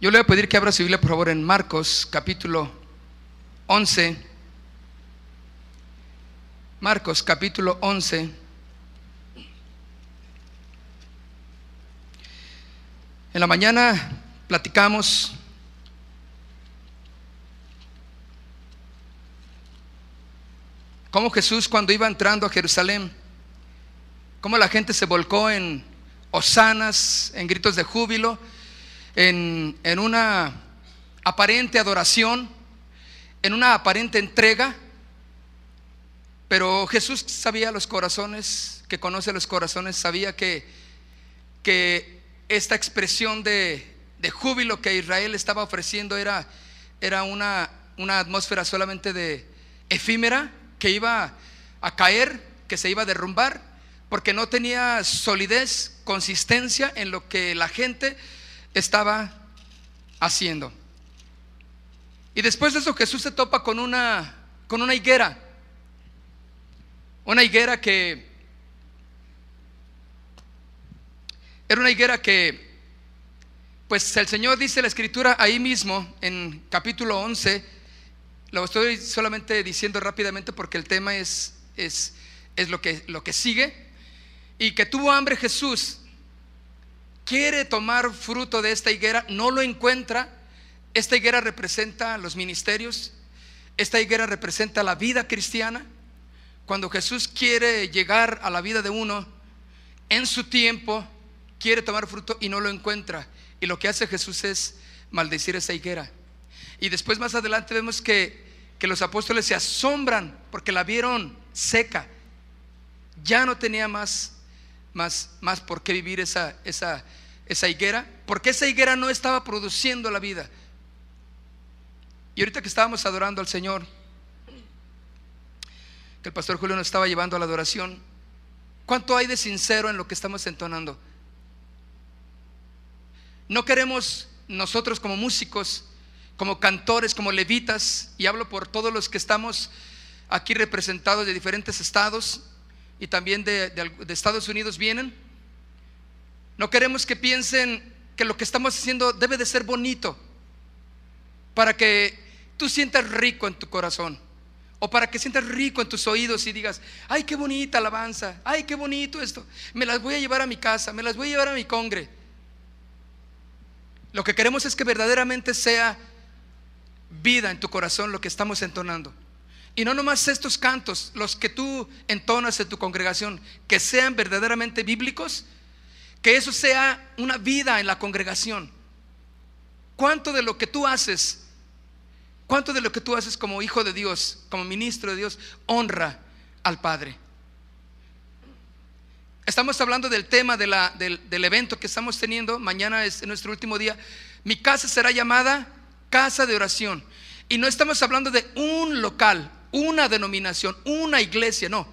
Yo le voy a pedir que abra su Biblia, por favor, en Marcos capítulo 11. Marcos capítulo 11. En la mañana platicamos cómo Jesús cuando iba entrando a Jerusalén, cómo la gente se volcó en hosanas, en gritos de júbilo en, una aparente adoración, en una aparente entrega, pero Jesús sabía los corazones, que conoce los corazones, sabía que, que esta expresión de, júbilo que Israel estaba ofreciendo era, era una, una atmósfera solamente de efímera, que iba a caer, que se iba a derrumbar, porque no tenía solidez, consistencia en lo que la gente estaba haciendo. Y después de eso Jesús se topa con una, con una higuera. Una higuera que era una higuera que, pues el Señor dice la escritura ahí mismo, en capítulo 11, lo estoy solamente diciendo rápidamente porque el tema es, es, es lo, que, lo que sigue, y que tuvo hambre Jesús quiere tomar fruto de esta higuera, no lo encuentra. Esta higuera representa los ministerios, esta higuera representa la vida cristiana. Cuando Jesús quiere llegar a la vida de uno, en su tiempo quiere tomar fruto y no lo encuentra. Y lo que hace Jesús es maldecir esa higuera. Y después más adelante vemos que, que los apóstoles se asombran porque la vieron seca. Ya no tenía más, más, más por qué vivir esa, esa, esa higuera, porque esa higuera no estaba produciendo la vida. Y ahorita que estábamos adorando al Señor, que el pastor Julio nos estaba llevando a la adoración, ¿cuánto hay de sincero en lo que estamos entonando? No queremos nosotros como músicos, como cantores, como levitas, y hablo por todos los que estamos aquí representados de diferentes estados y también de, de Estados Unidos vienen no queremos que piensen que lo que estamos haciendo debe de ser bonito para que tú sientas rico en tu corazón o para que sientas rico en tus oídos y digas, ay, qué bonita alabanza, ay, qué bonito esto, me las voy a llevar a mi casa, me las voy a llevar a mi congre. Lo que queremos es que verdaderamente sea vida en tu corazón lo que estamos entonando. Y no nomás estos cantos, los que tú entonas en tu congregación, que sean verdaderamente bíblicos que eso sea una vida en la congregación. ¿Cuánto de lo que tú haces, cuánto de lo que tú haces como hijo de Dios, como ministro de Dios, honra al Padre? Estamos hablando del tema del, evento que estamos teniendo. Mañana es nuestro último día. Mi casa será llamada casa de oración. Y no estamos hablando de un local, una denominación, una iglesia, no.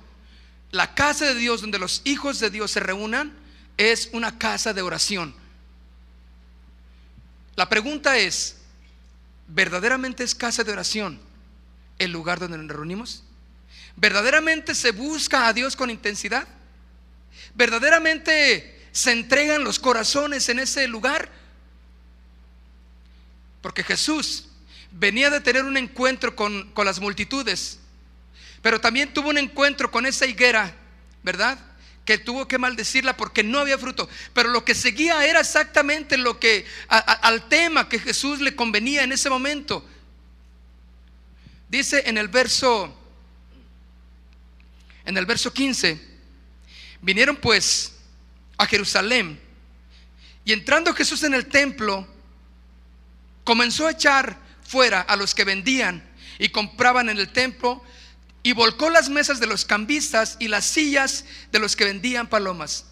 La casa de Dios donde los hijos de Dios se reúnan es una casa de oración. La pregunta es, ¿verdaderamente es casa de oración el lugar donde nos reunimos? ¿Verdaderamente se busca a Dios con intensidad? ¿Verdaderamente se entregan los corazones en ese lugar? Porque Jesús venía de tener un encuentro con, con las multitudes, pero también tuvo un encuentro con esa higuera, ¿verdad? que tuvo que maldecirla porque no había fruto. Pero lo que seguía era exactamente lo que al tema que Jesús le convenía en ese momento. Dice en el verso en el verso 15, vinieron pues a Jerusalén y entrando Jesús en el templo comenzó a echar fuera a los que vendían y compraban en el templo y volcó las mesas de los cambistas y las sillas de los que vendían palomas.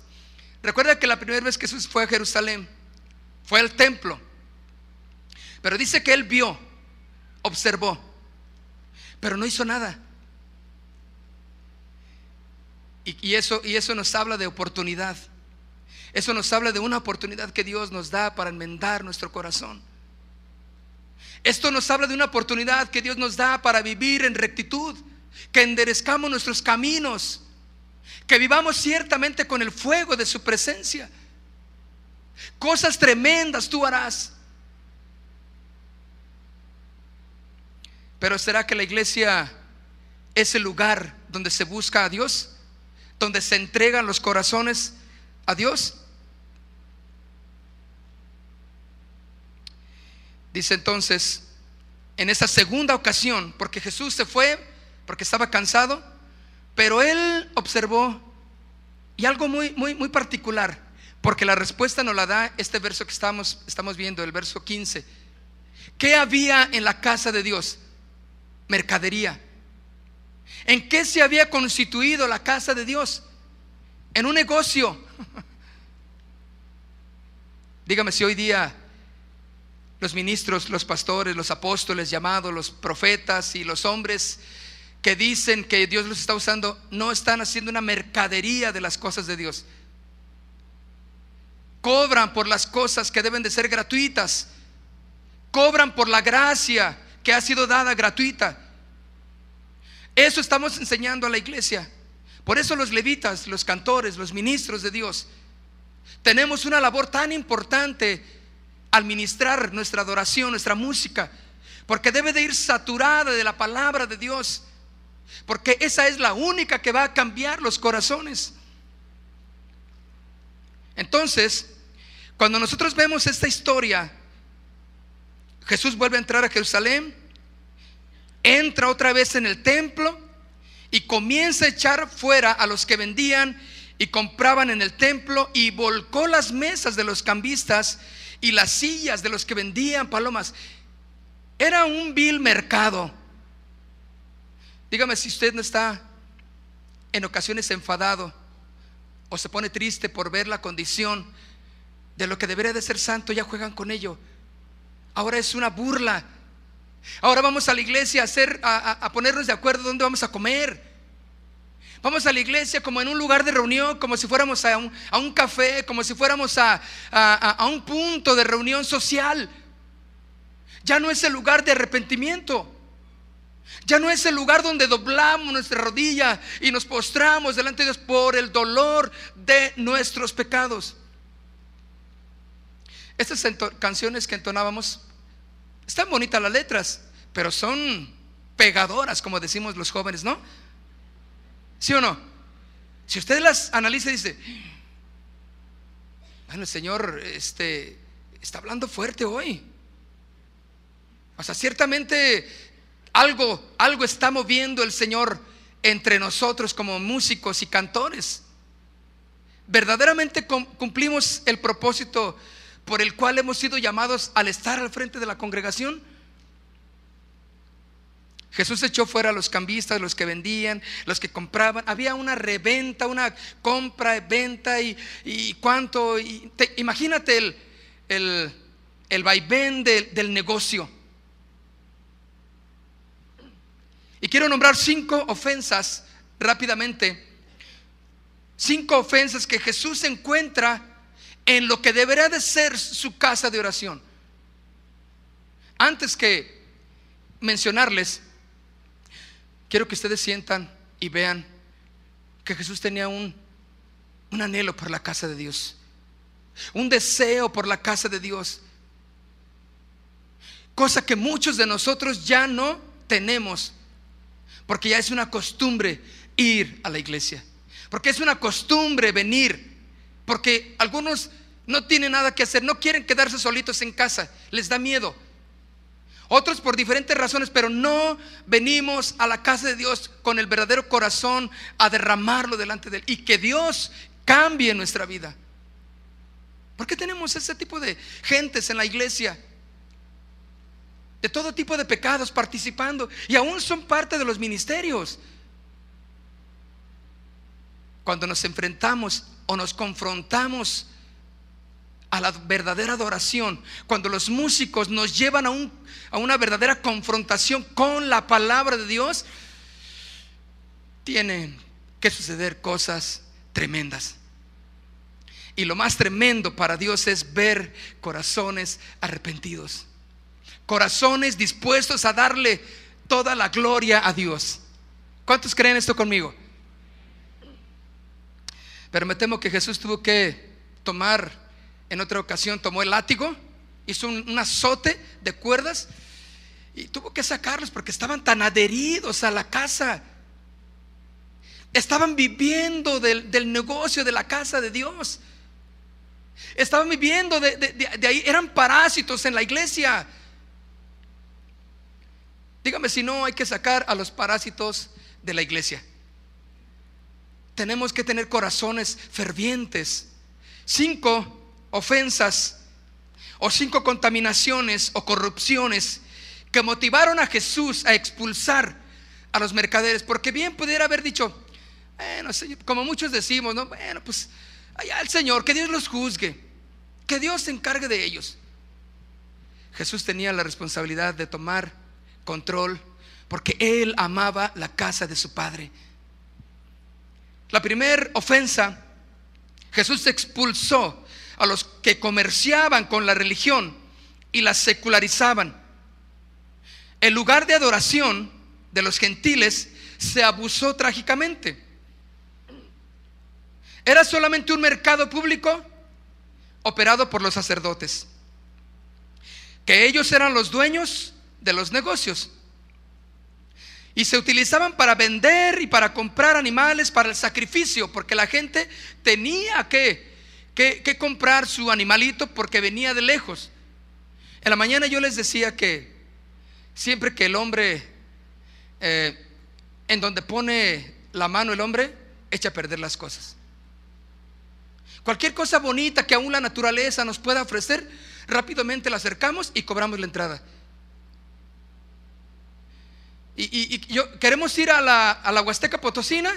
Recuerda que la primera vez que Jesús fue a Jerusalén fue al templo, pero dice que él vio, observó, pero no hizo nada. Y, eso, y eso nos habla de oportunidad. Eso nos habla de una oportunidad que Dios nos da para enmendar nuestro corazón. Esto nos habla de una oportunidad que Dios nos da para vivir en rectitud que enderezcamos nuestros caminos, que vivamos ciertamente con el fuego de su presencia. Cosas tremendas tú harás. Pero ¿será que la iglesia es el lugar donde se busca a Dios? ¿Donde se entregan los corazones a Dios? Dice entonces, en esta segunda ocasión, porque Jesús se fue porque estaba cansado, pero él observó y algo muy, muy, muy particular, porque la respuesta nos la da este verso que estamos, estamos viendo, el verso 15. ¿Qué había en la casa de Dios? Mercadería. ¿En qué se había constituido la casa de Dios? En un negocio. Dígame si hoy día los ministros, los pastores, los apóstoles llamados, los profetas y los hombres que dicen que Dios los está usando, no están haciendo una mercadería de las cosas de Dios. Cobran por las cosas que deben de ser gratuitas. Cobran por la gracia que ha sido dada gratuita. Eso estamos enseñando a la iglesia. Por eso los levitas, los cantores, los ministros de Dios, tenemos una labor tan importante al ministrar nuestra adoración, nuestra música, porque debe de ir saturada de la palabra de Dios. Porque esa es la única que va a cambiar los corazones. Entonces, cuando nosotros vemos esta historia, Jesús vuelve a entrar a Jerusalén, entra otra vez en el templo y comienza a echar fuera a los que vendían y compraban en el templo y volcó las mesas de los cambistas y las sillas de los que vendían palomas. Era un vil mercado Dígame si usted no está en ocasiones enfadado o se pone triste por ver la condición de lo que debería de ser santo, ya juegan con ello. Ahora es una burla. Ahora vamos a la iglesia a, hacer, a, ponernos de acuerdo dónde vamos a comer. Vamos a la iglesia como en un lugar de reunión, como si fuéramos a un, café, como si fuéramos a, a, un punto de reunión social. Ya no es el lugar de arrepentimiento. Ya no es el lugar donde doblamos nuestra rodilla y nos postramos delante de Dios por el dolor de nuestros pecados. Estas canciones que entonábamos, están bonitas las letras, pero son pegadoras, como decimos los jóvenes, ¿no? ¿Sí o no? Si usted las analiza, dice, bueno, el Señor este, está hablando fuerte hoy. O sea, ciertamente algo, algo está moviendo el Señor entre nosotros como músicos y cantores. Verdaderamente cumplimos el propósito por el cual hemos sido llamados al estar al frente de la congregación. Jesús echó fuera a los cambistas, los que vendían, los que compraban. Había una reventa, una compra, venta y, cuánto. imagínate el, vaivén del negocio. Y quiero nombrar cinco ofensas rápidamente. Cinco ofensas que Jesús encuentra en lo que debería de ser su casa de oración. Antes que mencionarles, quiero que ustedes sientan y vean que Jesús tenía un, un anhelo por la casa de Dios, un deseo por la casa de Dios, cosa que muchos de nosotros ya no tenemos porque ya es una costumbre ir a la iglesia, porque es una costumbre venir, porque algunos no tienen nada que hacer, no quieren quedarse solitos en casa, les da miedo. Otros por diferentes razones, pero no venimos a la casa de Dios con el verdadero corazón a derramarlo delante de Él y que Dios cambie nuestra vida. ¿Por qué tenemos ese tipo de gentes en la iglesia? de todo tipo de pecados participando y aún son parte de los ministerios. Cuando nos enfrentamos o nos confrontamos a la verdadera adoración, cuando los músicos nos llevan a, a una verdadera confrontación con la palabra de Dios, tienen que suceder cosas tremendas. Y lo más tremendo para Dios es ver corazones arrepentidos corazones dispuestos a darle toda la gloria a Dios. ¿Cuántos creen esto conmigo? Pero me temo que Jesús tuvo que tomar, en otra ocasión tomó el látigo, hizo un, azote de cuerdas y tuvo que sacarlos porque estaban tan adheridos a la casa. Estaban viviendo del, negocio de la casa de Dios. Estaban viviendo de, de ahí, eran parásitos en la iglesia. Dígame si no hay que sacar a los parásitos de la iglesia. Tenemos que tener corazones fervientes. Cinco ofensas o cinco contaminaciones o corrupciones que motivaron a Jesús a expulsar a los mercaderes, porque bien pudiera haber dicho, bueno, como muchos decimos, ¿no? bueno, pues allá al Señor, que Dios los juzgue, que Dios se encargue de ellos. Jesús tenía la responsabilidad de tomar control, porque él amaba la casa de su padre. La primera ofensa, Jesús expulsó a los que comerciaban con la religión y la secularizaban. El lugar de adoración de los gentiles se abusó trágicamente. Era solamente un mercado público operado por los sacerdotes, que ellos eran los dueños de los negocios. Y se utilizaban para vender y para comprar animales para el sacrificio, porque la gente tenía que, que, comprar su animalito porque venía de lejos. En la mañana yo les decía que siempre que el hombre, eh, en donde pone la mano el hombre, echa a perder las cosas. Cualquier cosa bonita que aún la naturaleza nos pueda ofrecer, rápidamente la acercamos y cobramos la entrada. Y, yo, queremos ir a la, Huasteca Potosina.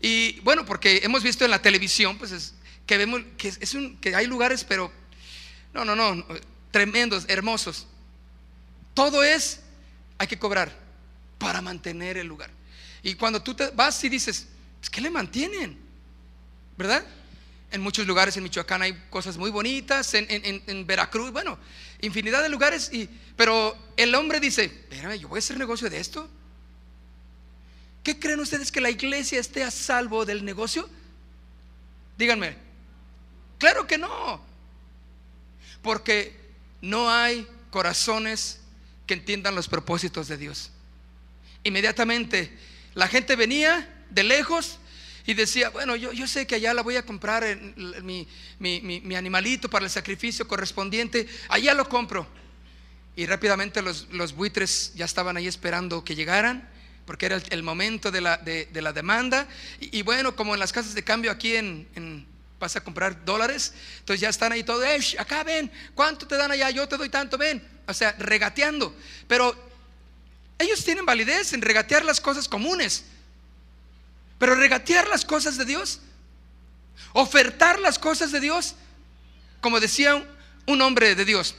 Y bueno, porque hemos visto en la televisión, pues que vemos que, es un, que hay lugares, pero no, no, no, tremendos, hermosos. Todo es, hay que cobrar para mantener el lugar. Y cuando tú te vas y dices, es pues, ¿qué le mantienen? ¿Verdad? En muchos lugares en Michoacán hay cosas muy bonitas, en, en Veracruz, bueno, infinidad de lugares, y, pero el hombre dice, pero yo voy a hacer negocio de esto. ¿Qué creen ustedes que la iglesia esté a salvo del negocio? Díganme, claro que no, porque no hay corazones que entiendan los propósitos de Dios. Inmediatamente la gente venía de lejos y decía, bueno, yo, sé que allá la voy a comprar en, mi, animalito para el sacrificio correspondiente, allá lo compro. Y rápidamente los, buitres ya estaban ahí esperando que llegaran, porque era el, momento de la, demanda. Y, bueno, como en las casas de cambio aquí en, vas a comprar dólares, entonces ya están ahí todos, acá ven, ¿cuánto te dan allá? Yo te doy tanto, ven. O sea, regateando. Pero ellos tienen validez en regatear las cosas comunes. Pero regatear las cosas de Dios, ofertar las cosas de Dios, como decía un, hombre de Dios,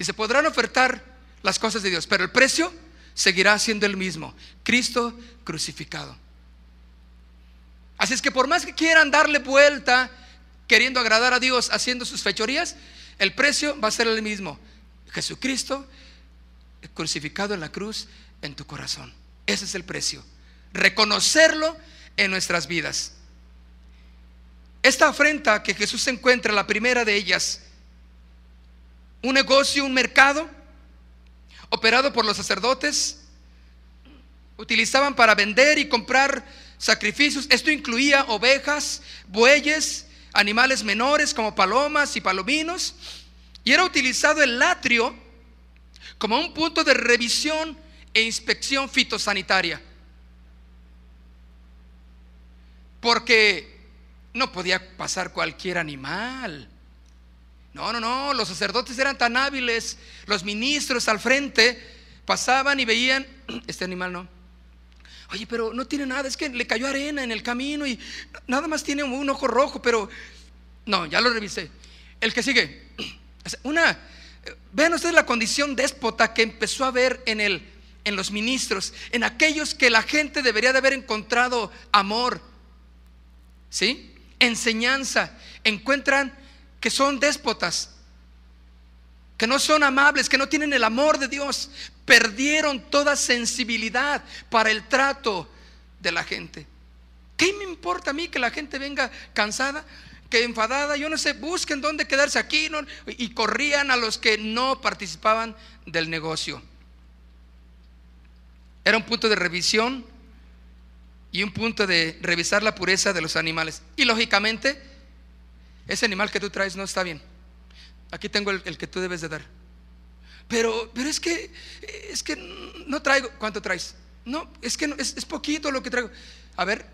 y se podrán ofertar las cosas de Dios, pero el precio seguirá siendo el mismo, Cristo crucificado. Así es que por más que quieran darle vuelta, queriendo agradar a Dios, haciendo sus fechorías, el precio va a ser el mismo. Jesucristo crucificado en la cruz en tu corazón. Ese es el precio reconocerlo en nuestras vidas. Esta afrenta que Jesús encuentra, la primera de ellas, un negocio, un mercado, operado por los sacerdotes, utilizaban para vender y comprar sacrificios. Esto incluía ovejas, bueyes, animales menores como palomas y palominos. Y era utilizado el latrio como un punto de revisión e inspección fitosanitaria. porque no podía pasar cualquier animal. No, no, no, los sacerdotes eran tan hábiles, los ministros al frente pasaban y veían, este animal no. Oye, pero no tiene nada, es que le cayó arena en el camino y nada más tiene un ojo rojo, pero no, ya lo revisé. El que sigue, una, vean ustedes la condición déspota que empezó a ver en el en los ministros, en aquellos que la gente debería de haber encontrado amor ¿sí? Enseñanza. Encuentran que son déspotas, que no son amables, que no tienen el amor de Dios. Perdieron toda sensibilidad para el trato de la gente. ¿Qué me importa a mí que la gente venga cansada? que enfadada, yo no sé, busquen dónde quedarse aquí, y corrían a los que no participaban del negocio. Era un punto de revisión y un punto de revisar la pureza de los animales. Y lógicamente, ese animal que tú traes no está bien. Aquí tengo el, que tú debes de dar. Pero, pero es que, es que no traigo. ¿Cuánto traes? No, es que es, es, poquito lo que traigo. A ver,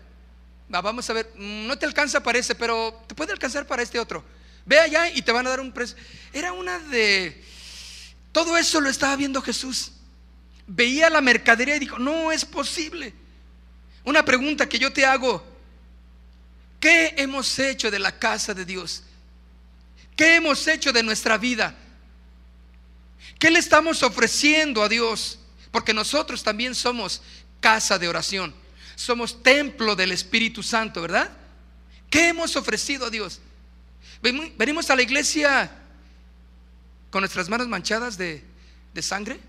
vamos a ver. Mm, no te alcanza para ese, pero te puede alcanzar para este otro. Ve allá y te van a dar un precio. Era una de... Todo eso lo estaba viendo Jesús. Veía la mercadería y dijo, no es posible. Una pregunta que yo te hago. ¿Qué hemos hecho de la casa de Dios? ¿Qué hemos hecho de nuestra vida? ¿Qué le estamos ofreciendo a Dios? Porque nosotros también somos casa de oración. Somos templo del Espíritu Santo, ¿verdad? ¿Qué hemos ofrecido a Dios? Venimos a la iglesia con nuestras manos manchadas de, sangre.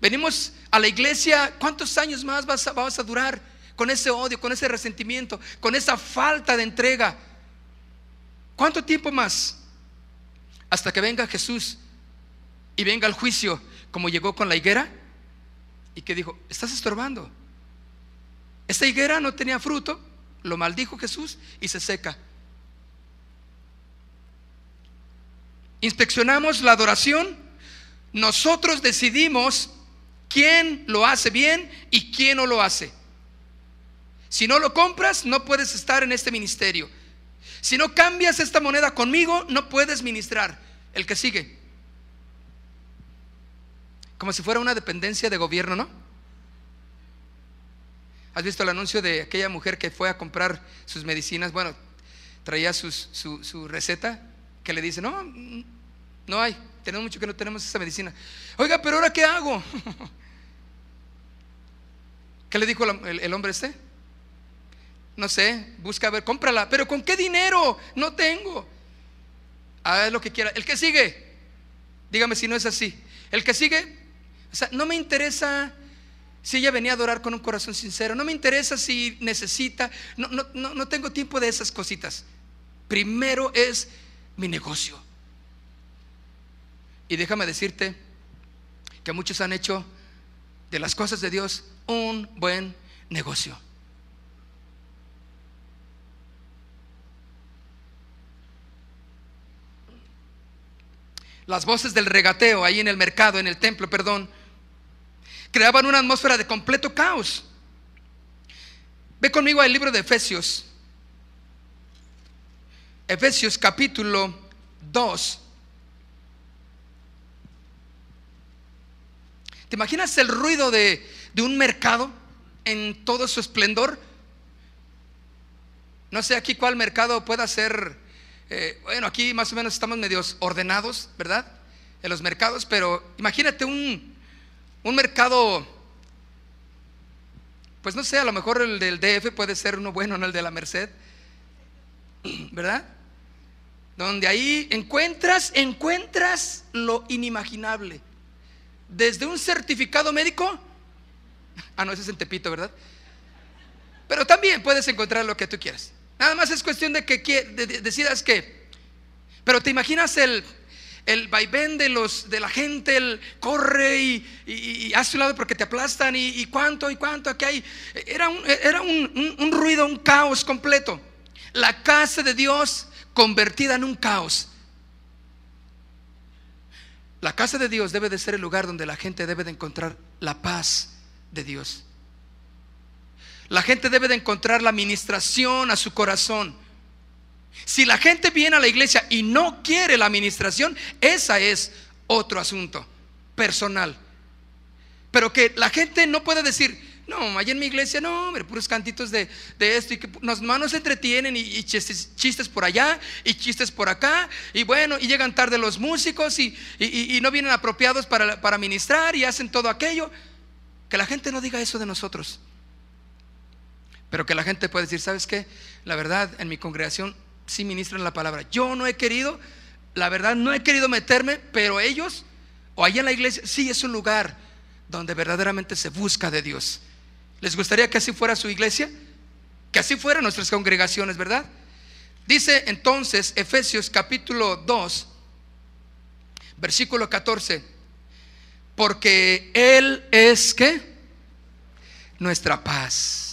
Venimos a la iglesia, ¿cuántos años más vas a durar? con ese odio, con ese resentimiento, con esa falta de entrega. ¿Cuánto tiempo más? Hasta que venga Jesús y venga el juicio, como llegó con la higuera y que dijo, estás estorbando. Esta higuera no tenía fruto, lo maldijo Jesús y se seca. Inspeccionamos la adoración, nosotros decidimos quién lo hace bien y quién no lo hace. Si no lo compras, no puedes estar en este ministerio. Si no cambias esta moneda conmigo, no puedes ministrar. El que sigue. Como si fuera una dependencia de gobierno, ¿no? ¿Has visto el anuncio de aquella mujer que fue a comprar sus medicinas? Bueno, traía su, receta que le dice, no, no hay, tenemos mucho que no tenemos esa medicina. Oiga, pero ahora qué hago? ¿Qué le dijo el, el hombre este? no sé, busca a ver, cómprala. Pero ¿con qué dinero? No tengo. Ah, haz lo que quiera. El que sigue, dígame si no es así. El que sigue, o sea, no me interesa si ella venía a adorar con un corazón sincero. No me interesa si necesita. No, no, no, no tengo tiempo de esas cositas. Primero es mi negocio. Y déjame decirte que muchos han hecho de las cosas de Dios un buen negocio. las voces del regateo ahí en el mercado, en el templo, perdón, creaban una atmósfera de completo caos. Ve conmigo al libro de Efesios. Efesios capítulo 2. ¿Te imaginas el ruido de, de un mercado en todo su esplendor? No sé aquí cuál mercado pueda ser eh, bueno, aquí más o menos estamos medios ordenados, ¿verdad? En los mercados, pero imagínate un, un mercado, pues no sé, a lo mejor el del DF puede ser uno bueno, no el de la Merced, ¿verdad? Donde ahí encuentras, encuentras lo inimaginable. Desde un certificado médico, ah, no, ese es el Tepito, ¿verdad? Pero también puedes encontrar lo que tú quieras. Nada más es cuestión de que decidas que. Pero te imaginas el, vaivén de, los, de la gente, el corre y, y, hace un lado porque te aplastan y, cuánto y cuánto aquí hay. Era, un, era un ruido, un caos completo. La casa de Dios convertida en un caos. La casa de Dios debe de ser el lugar donde la gente debe de encontrar la paz de Dios. La gente debe de encontrar la administración a su corazón. Si la gente viene a la iglesia y no quiere la administración, esa es otro asunto personal. Pero que la gente no pueda decir, no, allá en mi iglesia, no, hombre, puros cantitos de, de esto y que nos manos entretienen y, chistes, por allá y chistes por acá y bueno, y llegan tarde los músicos y, no vienen apropiados para, para ministrar y hacen todo aquello. Que la gente no diga eso de nosotros. Pero que la gente puede decir, ¿sabes qué? La verdad, en mi congregación sí ministran la palabra. Yo no he querido, la verdad, no he querido meterme, pero ellos, o allá en la iglesia, sí es un lugar donde verdaderamente se busca de Dios. ¿Les gustaría que así fuera su iglesia? Que así fueran nuestras congregaciones, ¿verdad? Dice entonces Efesios capítulo 2, versículo 14, porque Él es que nuestra paz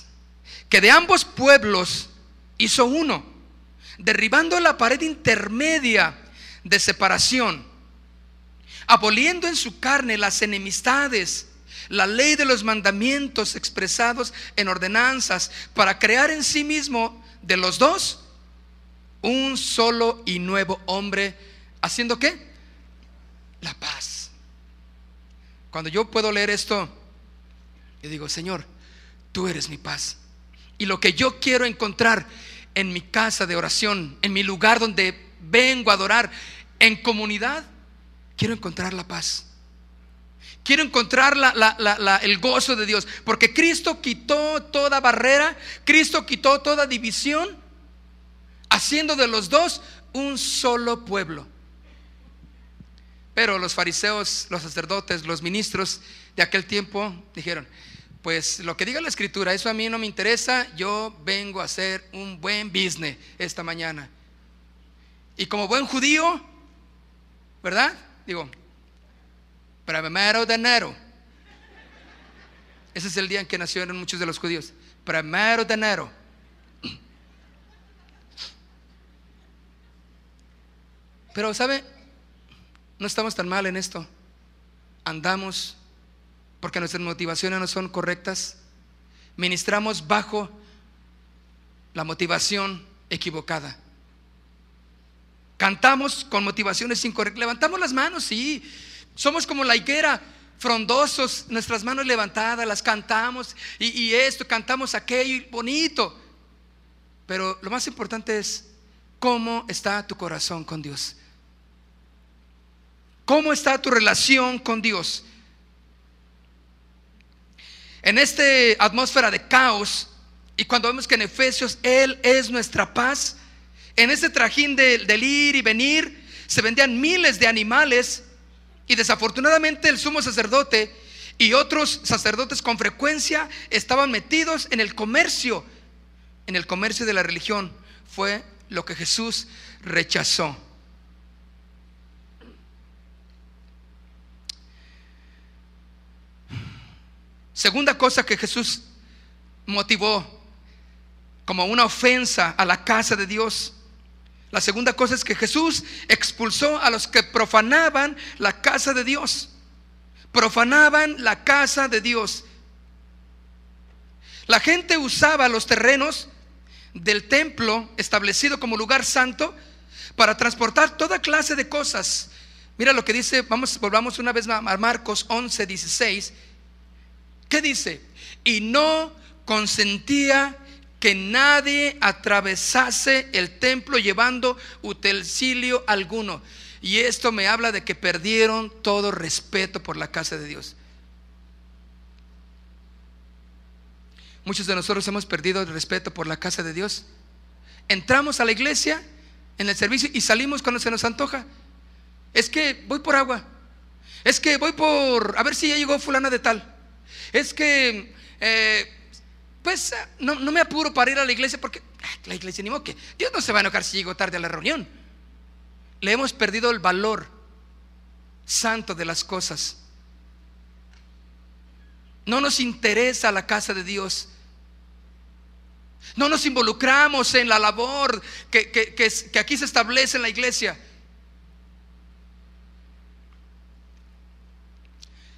que de ambos pueblos hizo uno, derribando la pared intermedia de separación, aboliendo en su carne las enemistades, la ley de los mandamientos expresados en ordenanzas, para crear en sí mismo de los dos un solo y nuevo hombre, haciendo qué? La paz. Cuando yo puedo leer esto, Y digo, Señor, tú eres mi paz. Y lo que yo quiero encontrar en mi casa de oración, en mi lugar donde vengo a adorar, en comunidad, quiero encontrar la paz. Quiero encontrar el gozo de Dios, porque Cristo quitó toda barrera, Cristo quitó toda división, haciendo de los dos un solo pueblo. Pero los fariseos, los sacerdotes, los ministros de aquel tiempo dijeron, pues lo que diga la escritura, eso a mí no me interesa, yo vengo a hacer un buen business esta mañana. Y como buen judío, ¿verdad? Digo, primero de enero. Ese es el día en que nacieron muchos de los judíos. Primero de enero. Pero, ¿sabe? No estamos tan mal en esto. Andamos porque nuestras motivaciones no son correctas. Ministramos bajo la motivación equivocada. Cantamos con motivaciones incorrectas. Levantamos las manos, sí. Somos como la higuera, frondosos, nuestras manos levantadas, las cantamos y, y esto, cantamos aquello, bonito. Pero lo más importante es cómo está tu corazón con Dios. ¿Cómo está tu relación con Dios? En esta atmósfera de caos, y cuando vemos que en Efesios Él es nuestra paz, en ese trajín del ir y venir se vendían miles de animales y desafortunadamente el sumo sacerdote y otros sacerdotes con frecuencia estaban metidos en el comercio, en el comercio de la religión. Fue lo que Jesús rechazó. Segunda cosa que Jesús motivó como una ofensa a la casa de Dios. La segunda cosa es que Jesús expulsó a los que profanaban la casa de Dios. Profanaban la casa de Dios. La gente usaba los terrenos del templo establecido como lugar santo para transportar toda clase de cosas. Mira lo que dice, vamos, volvamos una vez a Marcos 11, 16 ¿Qué dice? Y no consentía que nadie atravesase el templo llevando utensilio alguno. Y esto me habla de que perdieron todo respeto por la casa de Dios. Muchos de nosotros hemos perdido el respeto por la casa de Dios. Entramos a la iglesia, en el servicio, y salimos cuando se nos antoja. Es que voy por agua. Es que voy por... A ver si ya llegó fulana de tal es que, eh, pues eh, no, me apuro para ir a la iglesia porque ah, la iglesia ni que Dios no se va a enojar si llego tarde a la reunión. Le hemos perdido el valor santo de las cosas. No nos interesa la casa de Dios. No nos involucramos en la labor que, que aquí se establece en la iglesia.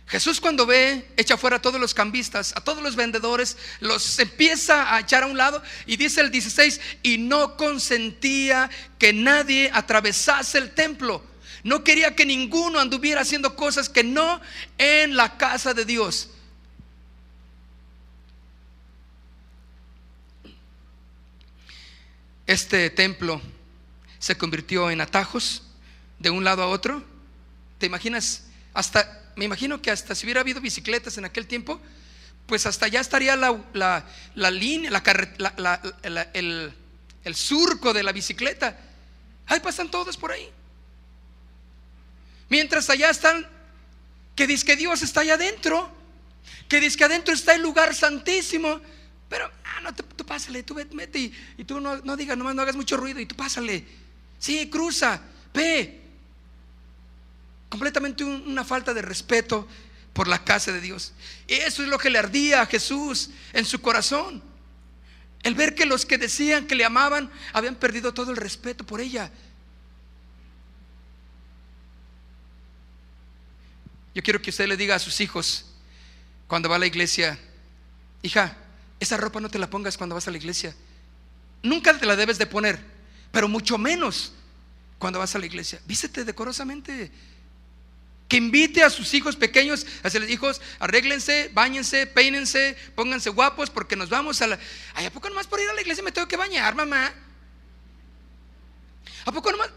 Jesús cuando ve, echa fuera a todos los cambistas, a todos los vendedores, los empieza a echar a un lado y dice el 16, y no consentía que nadie atravesase el templo. No quería que ninguno anduviera haciendo cosas que no en la casa de Dios. Este templo se convirtió en atajos de un lado a otro. ¿Te imaginas? Hasta me imagino que hasta si hubiera habido bicicletas en aquel tiempo, pues hasta allá estaría la, línea, la, el, surco de la bicicleta. Ahí pasan todos por ahí. Mientras allá están, que dice que Dios está allá adentro, que dice que adentro está el lugar santísimo. Pero ah, no, tú, pásale, tú vete, mete y, tú no, no digas, nomás no hagas mucho ruido y tú pásale. Sí, cruza, ve completamente una falta de respeto por la casa de Dios. Y eso es lo que le ardía a Jesús en su corazón. El ver que los que decían que le amaban habían perdido todo el respeto por ella. Yo quiero que usted le diga a sus hijos cuando va a la iglesia, hija, esa ropa no te la pongas cuando vas a la iglesia. Nunca te la debes de poner, pero mucho menos cuando vas a la iglesia. Vístete decorosamente. Que invite a sus hijos pequeños, a sus hijos, arréglense, bañense, peínense, pónganse guapos, porque nos vamos a la. Ay, ¿a poco nomás por ir a la iglesia me tengo que bañar, mamá? ¿A poco nomás?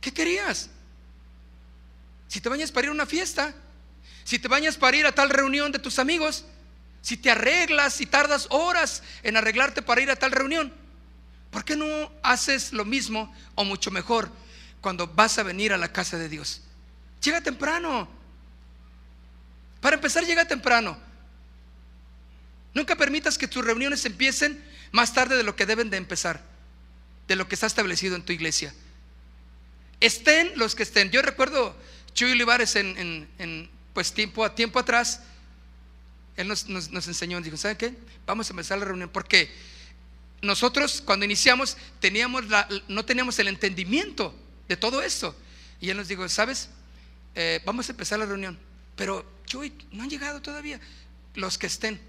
¿Qué querías? Si te bañas para ir a una fiesta, si te bañas para ir a tal reunión de tus amigos, si te arreglas y tardas horas en arreglarte para ir a tal reunión, ¿por qué no haces lo mismo o mucho mejor cuando vas a venir a la casa de Dios? Llega temprano. Para empezar, llega temprano. Nunca permitas que tus reuniones empiecen más tarde de lo que deben de empezar, de lo que está establecido en tu iglesia. Estén los que estén. Yo recuerdo Chuy Olivares en, pues tiempo tiempo atrás, él nos, nos, nos, enseñó, dijo, ¿saben qué? Vamos a empezar la reunión. Porque nosotros cuando iniciamos teníamos no teníamos el entendimiento de todo esto. Y él nos dijo, ¿sabes? Eh, vamos a empezar la reunión, pero no han llegado todavía los que estén.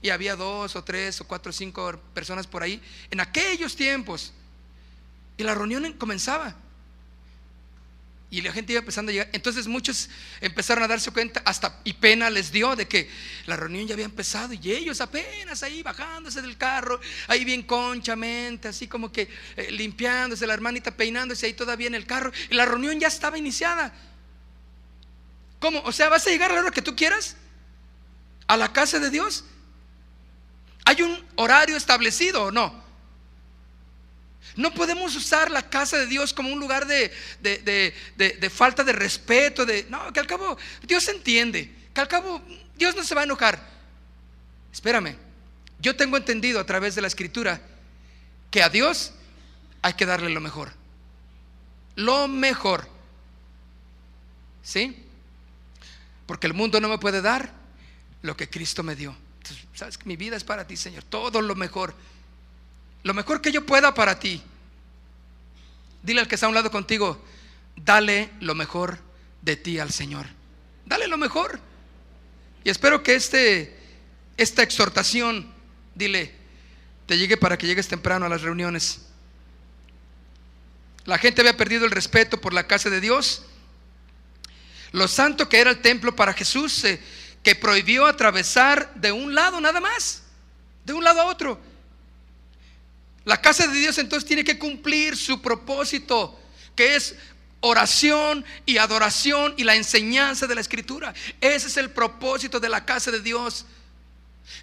Y había dos o tres o cuatro o cinco personas por ahí en aquellos tiempos. Y la reunión comenzaba. Y la gente iba empezando a llegar. Entonces muchos empezaron a darse cuenta, hasta y pena les dio de que la reunión ya había empezado y ellos apenas ahí bajándose del carro, ahí bien conchamente, así como que eh, limpiándose, la hermanita peinándose ahí todavía en el carro. Y la reunión ya estaba iniciada. ¿Cómo? O sea, ¿vas a llegar a la hora que tú quieras? ¿A la casa de Dios? ¿Hay un horario establecido o no? No podemos usar la casa de Dios como un lugar de, de, falta de respeto, de, no, que al cabo Dios entiende, que al cabo Dios no se va a enojar. Espérame, yo tengo entendido a través de la escritura que a Dios hay que darle lo mejor, lo mejor. ¿Sí? porque el mundo no me puede dar lo que Cristo me dio. Sabes mi vida es para ti, Señor, todo lo mejor, lo mejor que yo pueda para ti. Dile al que está a un lado contigo, dale lo mejor de ti al Señor. Dale lo mejor. Y espero que este, esta exhortación, dile, te llegue para que llegues temprano a las reuniones. La gente había perdido el respeto por la casa de Dios lo santo que era el templo para Jesús, eh, que prohibió atravesar de un lado nada más, de un lado a otro. La casa de Dios entonces tiene que cumplir su propósito, que es oración y adoración y la enseñanza de la escritura. Ese es el propósito de la casa de Dios.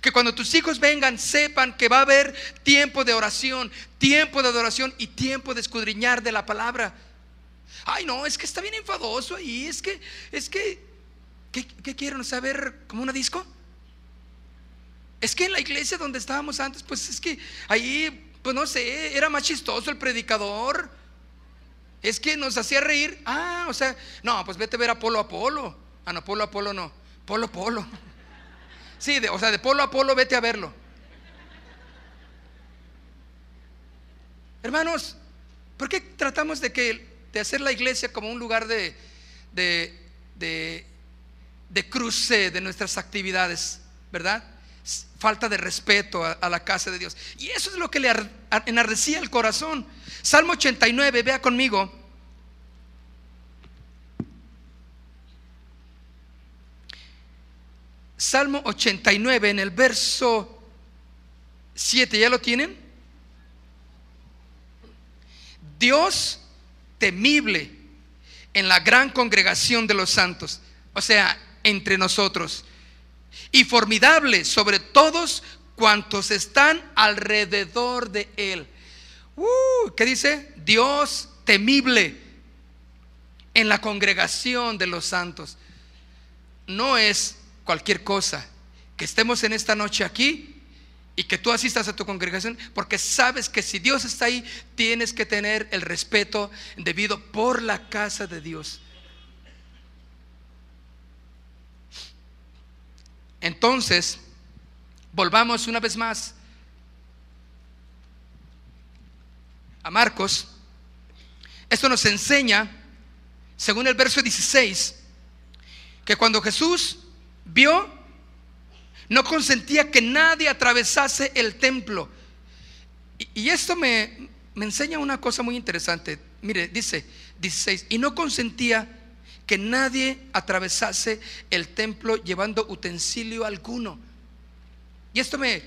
Que cuando tus hijos vengan sepan que va a haber tiempo de oración, tiempo de adoración y tiempo de escudriñar de la palabra. Ay, no, es que está bien enfadoso ahí, es que, es que, ¿qué, qué quieren saber? ¿Como una disco? Es que en la iglesia donde estábamos antes, pues es que ahí, pues no sé, era más chistoso el predicador. Es que nos hacía reír. Ah, o sea, no, pues vete a ver a Polo Apolo. Ah, no, Polo Apolo no. Polo Polo. Sí, o sea, de Polo a Polo vete a verlo. Hermanos, ¿por qué tratamos de que de hacer la iglesia como un lugar de, de, de, cruce de nuestras actividades, ¿verdad? Falta de respeto a, la casa de Dios. Y eso es lo que le enardecía el corazón. Salmo 89, vea conmigo. Salmo 89 en el verso 7, ¿ya lo tienen? Dios temible en la gran congregación de los santos, o sea, entre nosotros, y formidable sobre todos cuantos están alrededor de él. Uh, ¿Qué dice? Dios temible en la congregación de los santos. No es cualquier cosa que estemos en esta noche aquí y que tú asistas a tu congregación porque sabes que si Dios está ahí, tienes que tener el respeto debido por la casa de Dios. Entonces, volvamos una vez más a Marcos. Esto nos enseña, según el verso 16, que cuando Jesús vio no consentía que nadie atravesase el templo. Y, esto me, enseña una cosa muy interesante. Mire, dice 16, y no consentía que nadie atravesase el templo llevando utensilio alguno. Y esto me,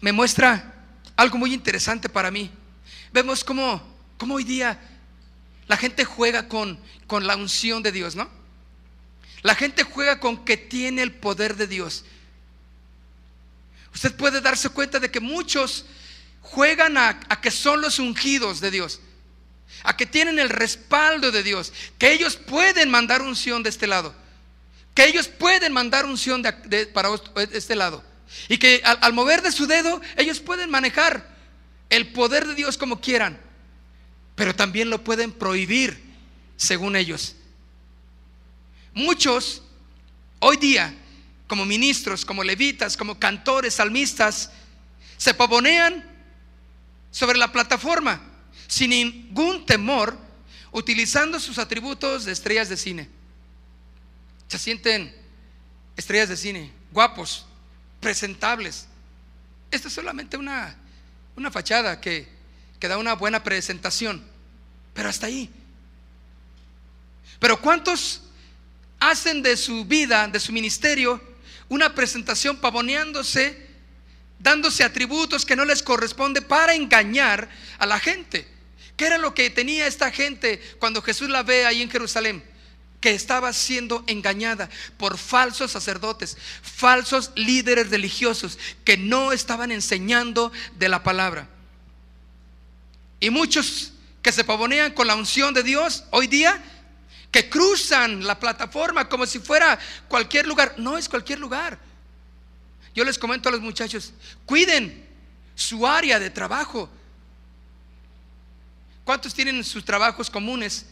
muestra algo muy interesante para mí. Vemos cómo, hoy día la gente juega con, con la unción de Dios, ¿no? La gente juega con que tiene el poder de Dios. Usted puede darse cuenta de que muchos juegan a, que son los ungidos de Dios, a que tienen el respaldo de Dios, que ellos pueden mandar unción de este lado, que ellos pueden mandar unción de, para eh, este lado, y que al mover de su dedo ellos pueden manejar el poder de Dios como quieran, pero también lo pueden prohibir según ellos. Muchos hoy día como ministros, como levitas, como cantores, salmistas, se pavonean sobre la plataforma sin ningún temor, utilizando sus atributos de estrellas de cine. Se sienten estrellas de cine, guapos, presentables. Esto es solamente una, una fachada que, que da una buena presentación, pero hasta ahí. Pero ¿cuántos hacen de su vida, de su ministerio, una presentación pavoneándose, dándose atributos que no les corresponde para engañar a la gente. ¿Qué era lo que tenía esta gente cuando Jesús la ve ahí en Jerusalén? Que estaba siendo engañada por falsos sacerdotes, falsos líderes religiosos que no estaban enseñando de la palabra. Y muchos que se pavonean con la unción de Dios hoy día que cruzan la plataforma como si fuera cualquier lugar. No es cualquier lugar. Yo les comento a los muchachos, cuiden su área de trabajo. ¿Cuántos tienen sus trabajos comunes?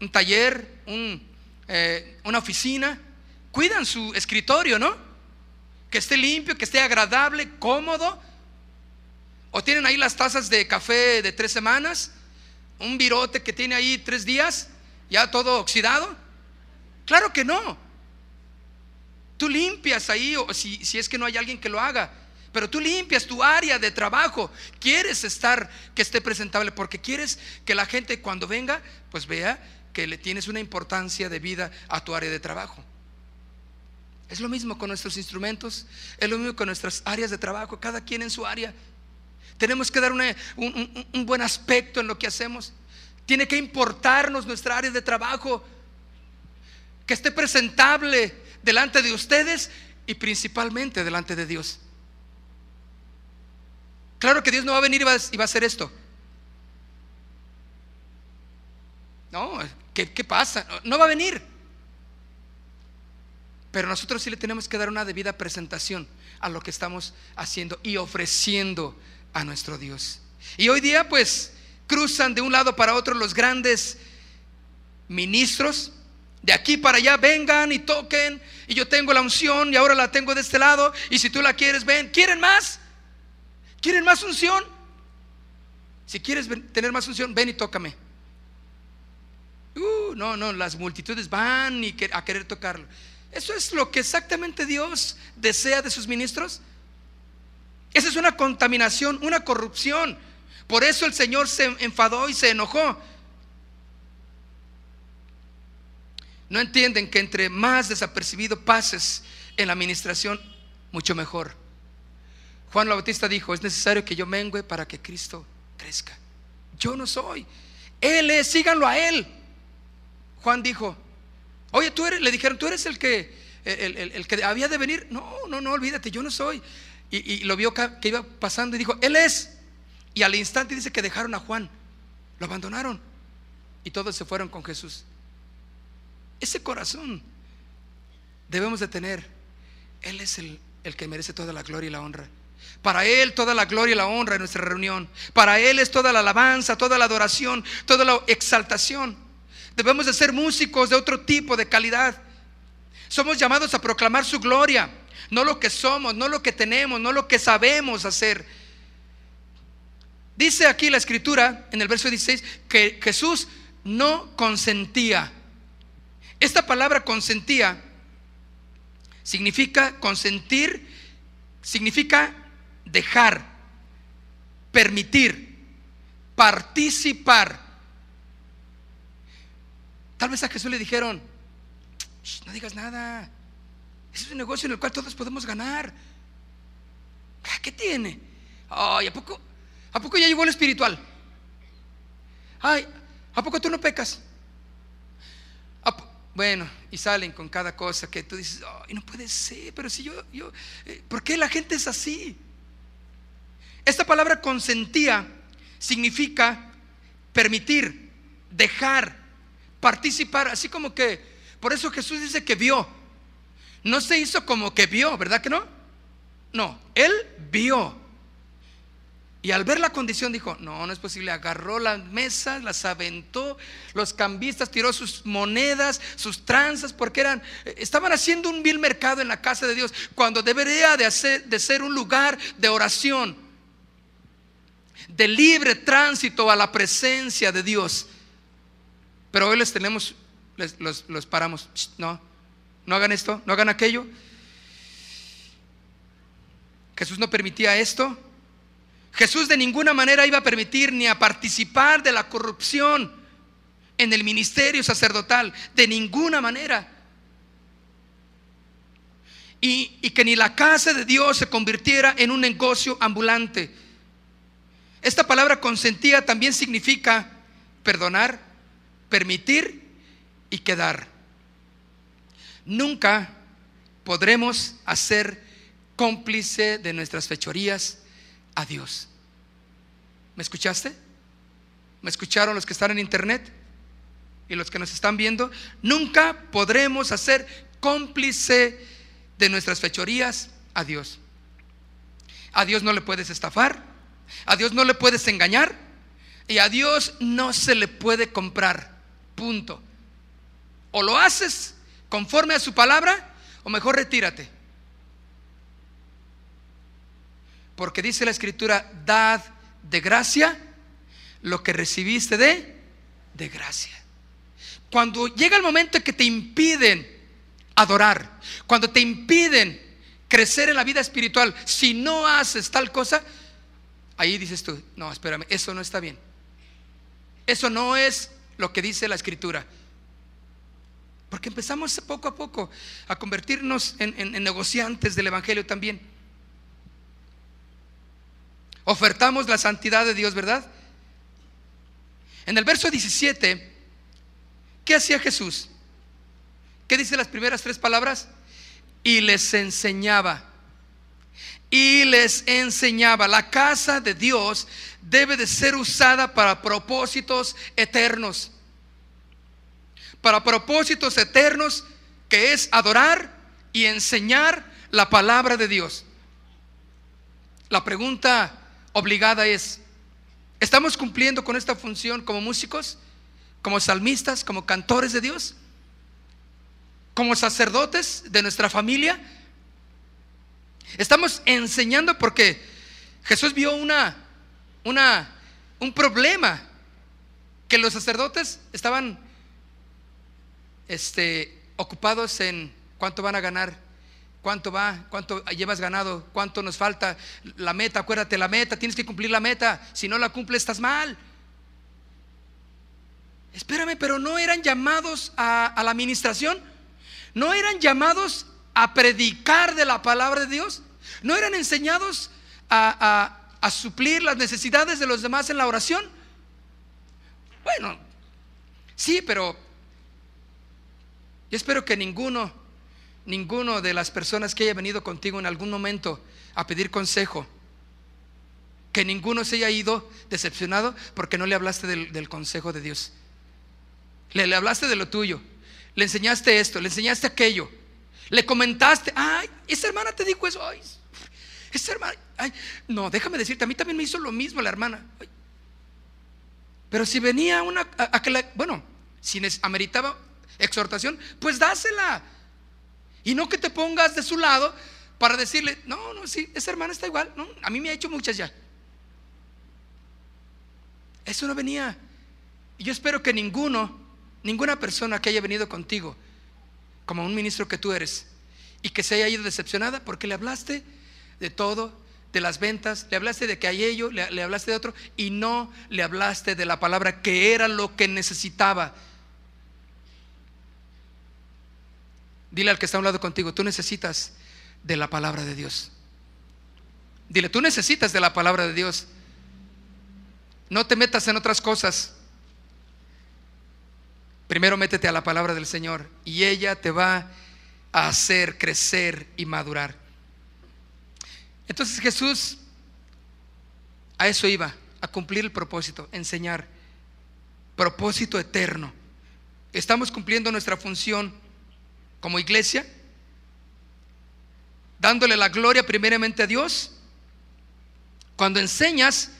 Un taller, eh, una oficina. Cuidan su escritorio, ¿no? Que esté limpio, que esté agradable, cómodo. O tienen ahí las tazas de café de tres semanas, un virote que tiene ahí tres días ¿Ya todo oxidado? Claro que no. Tú limpias ahí, o si, si es que no hay alguien que lo haga, pero tú limpias tu área de trabajo. Quieres estar que esté presentable porque quieres que la gente cuando venga, pues vea que le tienes una importancia de vida a tu área de trabajo. Es lo mismo con nuestros instrumentos, es lo mismo con nuestras áreas de trabajo, cada quien en su área. Tenemos que dar un, un buen aspecto en lo que hacemos. Tiene que importarnos nuestra área de trabajo, que esté presentable delante de ustedes y principalmente delante de Dios. Claro que Dios no va a venir y va, a hacer esto. No, ¿qué, ¿qué, pasa? No va a venir. Pero nosotros sí le tenemos que dar una debida presentación a lo que estamos haciendo y ofreciendo a nuestro Dios. Y hoy día, pues, cruzan de un lado para otro los grandes ministros. De aquí para allá vengan y toquen. Y yo tengo la unción y ahora la tengo de este lado. Y si tú la quieres, ven. ¿Quieren más? ¿Quieren más unción? Si quieres tener más unción, ven y tócame. Uh, no, no, las multitudes van y a querer tocarlo. ¿Eso es lo que exactamente Dios desea de sus ministros? Esa es una contaminación, una corrupción por eso el Señor se enfadó y se enojó. No entienden que entre más desapercibido pases en la administración, mucho mejor. Juan la Bautista dijo, es necesario que yo mengue para que Cristo crezca. Yo no soy. Él es, síganlo a Él. Juan dijo, oye, tú eres, le dijeron, tú eres el que, el, que había de venir. No, no, no, olvídate, yo no soy. y lo vio que iba pasando y dijo, Él es. Y al instante dice que dejaron a Juan, lo abandonaron y todos se fueron con Jesús. Ese corazón debemos de tener. Él es el, el que merece toda la gloria y la honra. Para Él toda la gloria y la honra en nuestra reunión. Para Él es toda la alabanza, toda la adoración, toda la exaltación. Debemos de ser músicos de otro tipo, de calidad. Somos llamados a proclamar su gloria, no lo que somos, no lo que tenemos, no lo que sabemos hacer Dice aquí la escritura, en el verso 16, que Jesús no consentía. Esta palabra consentía significa consentir, significa dejar, permitir, participar. Tal vez a Jesús le dijeron, no digas nada, es un negocio en el cual todos podemos ganar. ¿Qué tiene? Ay, ¿a poco? ¿A poco ya llegó el espiritual? Ay, ¿a poco tú no pecas? Bueno, y salen con cada cosa que tú dices, ay, no puede ser, pero si yo, yo, eh, ¿por qué la gente es así? Esta palabra consentía significa permitir, dejar, participar, así como que, por eso Jesús dice que vio, no se hizo como que vio, ¿verdad que no? No, él vio. Y al ver la condición dijo, no, no es posible. Agarró las mesas, las aventó, los cambistas tiró sus monedas, sus tranzas, porque eran, eh, estaban haciendo un vil mercado en la casa de Dios, cuando debería de, hacer, de ser un lugar de oración, de libre tránsito a la presencia de Dios. Pero hoy les tenemos, los paramos, no, no hagan esto, no hagan aquello. Jesús no permitía esto. Jesús de ninguna manera iba a permitir ni a participar de la corrupción en el ministerio sacerdotal, de ninguna manera. Y, que ni la casa de Dios se convirtiera en un negocio ambulante. Esta palabra consentía también significa perdonar, permitir y quedar. Nunca podremos hacer cómplice de nuestras fechorías a Dios. ¿Me escuchaste? ¿Me escucharon los que están en internet? Y los que nos están viendo, nunca podremos hacer cómplice de nuestras fechorías a Dios. A Dios no le puedes estafar, a Dios no le puedes engañar y a Dios no se le puede comprar. Punto. O lo haces conforme a su palabra o mejor retírate. Porque dice la escritura, dad de gracia lo que recibiste de, de gracia. Cuando llega el momento en que te impiden adorar, cuando te impiden crecer en la vida espiritual, si no haces tal cosa, ahí dices tú, no, espérame, eso no está bien. Eso no es lo que dice la escritura. Porque empezamos poco a poco a convertirnos en negociantes del Evangelio también. Ofertamos la santidad de Dios, ¿verdad? En el verso 17, ¿qué hacía Jesús? ¿Qué dice las primeras tres palabras? Y les enseñaba. Y les enseñaba. La casa de Dios debe de ser usada para propósitos eternos. Para propósitos eternos que es adorar y enseñar la palabra de Dios. La pregunta obligada es, ¿estamos cumpliendo con esta función como músicos, como salmistas, como cantores de Dios, como sacerdotes de nuestra familia? Estamos enseñando porque Jesús vio una, una, un problema que los sacerdotes estaban este, ocupados en cuánto van a ganar ¿Cuánto va? ¿Cuánto llevas ganado? ¿Cuánto nos falta? La meta, acuérdate, la meta, tienes que cumplir la meta. Si no la cumples, estás mal. Espérame, pero no eran llamados a, la administración. No eran llamados a predicar de la palabra de Dios. No eran enseñados a suplir las necesidades de los demás en la oración. Bueno, sí, pero yo espero que ninguno ninguno de las personas que haya venido contigo en algún momento a pedir consejo, que ninguno se haya ido decepcionado porque no le hablaste del, consejo de Dios. Le, hablaste de lo tuyo, le enseñaste esto, le enseñaste aquello, le comentaste, ay, esa hermana te dijo eso, ay, esa hermana, ay, no, déjame decirte, a mí también me hizo lo mismo la hermana. Pero si venía una, a, bueno, si ameritaba exhortación, pues dásela. Y no que te pongas de su lado para decirle, no, no, sí, esa hermana está igual. a mí me ha hecho muchas ya. Eso no venía. Y Yo espero que ninguno, ninguna persona que haya venido contigo, como un ministro que tú eres, y que se haya ido decepcionada porque le hablaste de todo, de las ventas, le hablaste de que hay ello, le, le hablaste de otro, y no le hablaste de la palabra que era lo que necesitaba Dile al que está a un lado contigo, tú necesitas de la palabra de Dios. Dile, tú necesitas de la palabra de Dios. No te metas en otras cosas. Primero métete a la palabra del Señor y ella te va a hacer crecer y madurar. Entonces Jesús a eso iba, a cumplir el propósito, enseñar. Propósito eterno. Estamos cumpliendo nuestra función como iglesia, dándole la gloria primeramente a Dios. Cuando enseñas,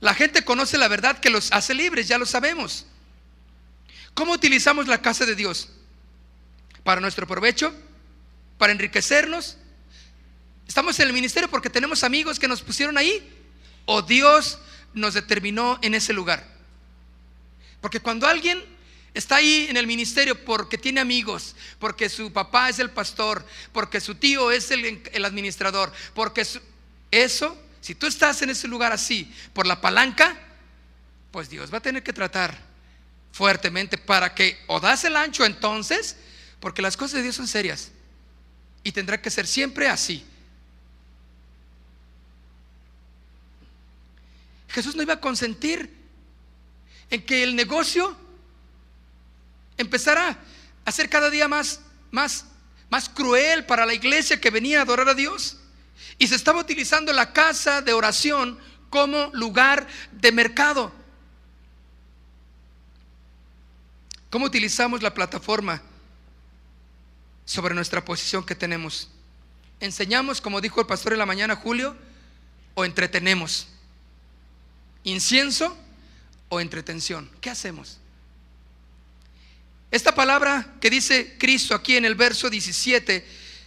la gente conoce la verdad que los hace libres, ya lo sabemos. ¿Cómo utilizamos la casa de Dios? ¿Para nuestro provecho? ¿Para enriquecernos? Estamos en el ministerio porque tenemos amigos que nos pusieron ahí. ¿O Dios nos determinó en ese lugar? Porque cuando alguien Está ahí en el ministerio porque tiene amigos, porque su papá es el pastor, porque su tío es el, administrador, porque eso, si tú estás en ese lugar así, por la palanca, pues Dios va a tener que tratar fuertemente para que o das el ancho entonces, porque las cosas de Dios son serias y tendrá que ser siempre así. Jesús no iba a consentir en que el negocio empezará a ser cada día más, más, más cruel para la iglesia que venía a adorar a Dios. Y se estaba utilizando la casa de oración como lugar de mercado. ¿Cómo utilizamos la plataforma sobre nuestra posición que tenemos? ¿Enseñamos, como dijo el pastor en la mañana, Julio, o entretenemos? ¿Incienso o entretención? ¿Qué hacemos? Esta palabra que dice Cristo aquí en el verso 17,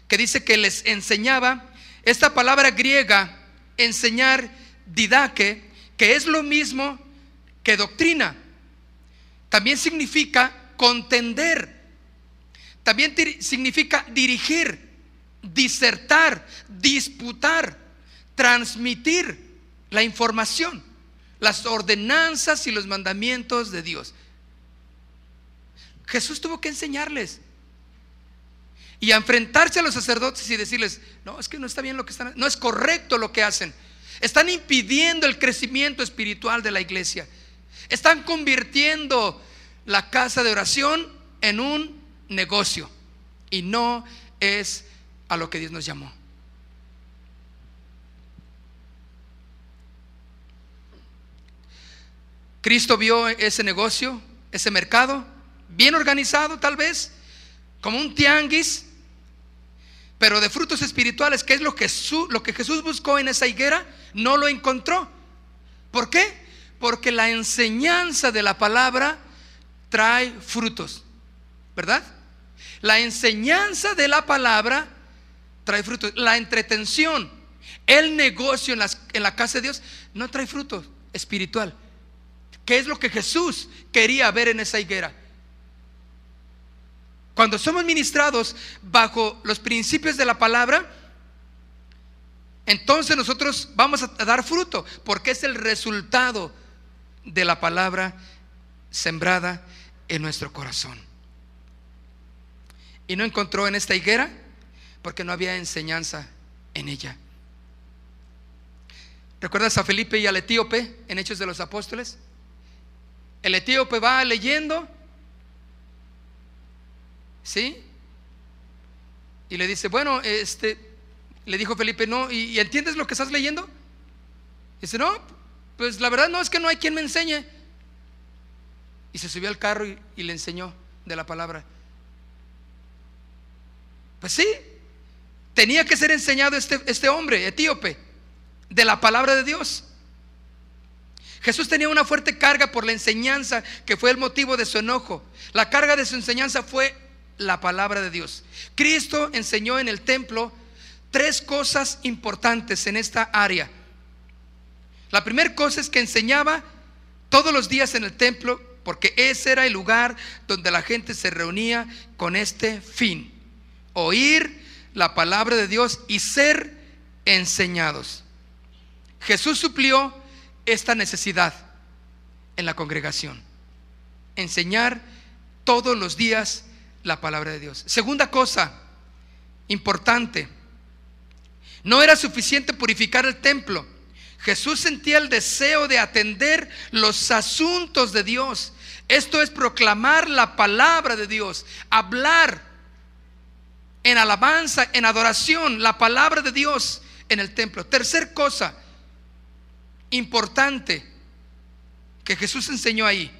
que dice que les enseñaba, esta palabra griega, enseñar didaque, que es lo mismo que doctrina, también significa contender, también significa dirigir, disertar, disputar, transmitir la información, las ordenanzas y los mandamientos de Dios. Jesús tuvo que enseñarles y enfrentarse a los sacerdotes y decirles, no, es que no está bien lo que están, no es correcto lo que hacen. Están impidiendo el crecimiento espiritual de la iglesia. Están convirtiendo la casa de oración en un negocio y no es a lo que Dios nos llamó. Cristo vio ese negocio, ese mercado, bien organizado tal vez, como un tianguis, pero de frutos espirituales, que es lo que, Jesús buscó en esa higuera, no lo encontró. ¿Por qué? Porque la enseñanza de la palabra trae frutos, ¿verdad? La enseñanza de la palabra trae frutos. La entretención, el negocio en, en la casa de Dios no trae frutos espiritual. ¿Qué es lo que Jesús quería ver en esa higuera? Cuando somos ministrados bajo los principios de la palabra, entonces nosotros vamos a dar fruto, porque es el resultado de la palabra sembrada en nuestro corazón. Y no encontró en esta higuera porque no había enseñanza en ella. ¿Recuerdas a Felipe y al etíope en Hechos de los Apóstoles? El etíope va leyendo ¿Sí? Y le dice, bueno, este, le dijo Felipe, no, ¿y, entiendes lo que estás leyendo? dice, no, pues la verdad no es que no hay quien me enseñe. Y se subió al carro y, le enseñó de la palabra. Pues sí, tenía que ser enseñado este, este hombre etíope de la palabra de Dios. Jesús tenía una fuerte carga por la enseñanza que fue el motivo de su enojo. La carga de su enseñanza fue la palabra de Dios. Cristo enseñó en el templo tres cosas importantes en esta área. La primera cosa es que enseñaba todos los días en el templo, porque ese era el lugar donde la gente se reunía con este fin, oír la palabra de Dios y ser enseñados. Jesús suplió esta necesidad en la congregación, enseñar todos los días la palabra de Dios. Segunda cosa importante, no era suficiente purificar el templo. Jesús sentía el deseo de atender los asuntos de Dios. Esto es proclamar la palabra de Dios, hablar en alabanza, en adoración, la palabra de Dios en el templo. Tercer cosa importante que Jesús enseñó ahí,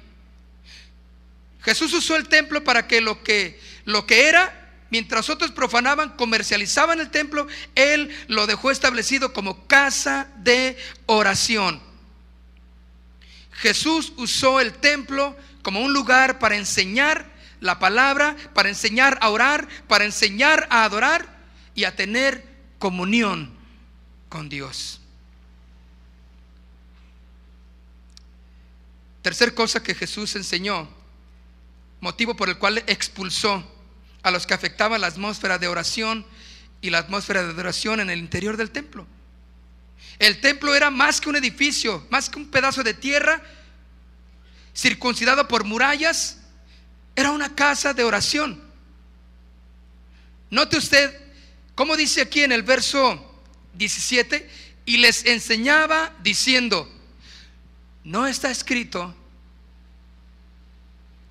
Jesús usó el templo para que lo que, lo que era Mientras otros profanaban, comercializaban el templo, Él lo dejó establecido como casa de oración. Jesús usó el templo como un lugar para enseñar la palabra, para enseñar a orar, para enseñar a adorar y a tener comunión con Dios. Tercer cosa que Jesús enseñó motivo por el cual expulsó a los que afectaban la atmósfera de oración y la atmósfera de adoración en el interior del templo. El templo era más que un edificio, más que un pedazo de tierra circuncidado por murallas, era una casa de oración. Note usted como dice aquí en el verso 17, y les enseñaba diciendo, no está escrito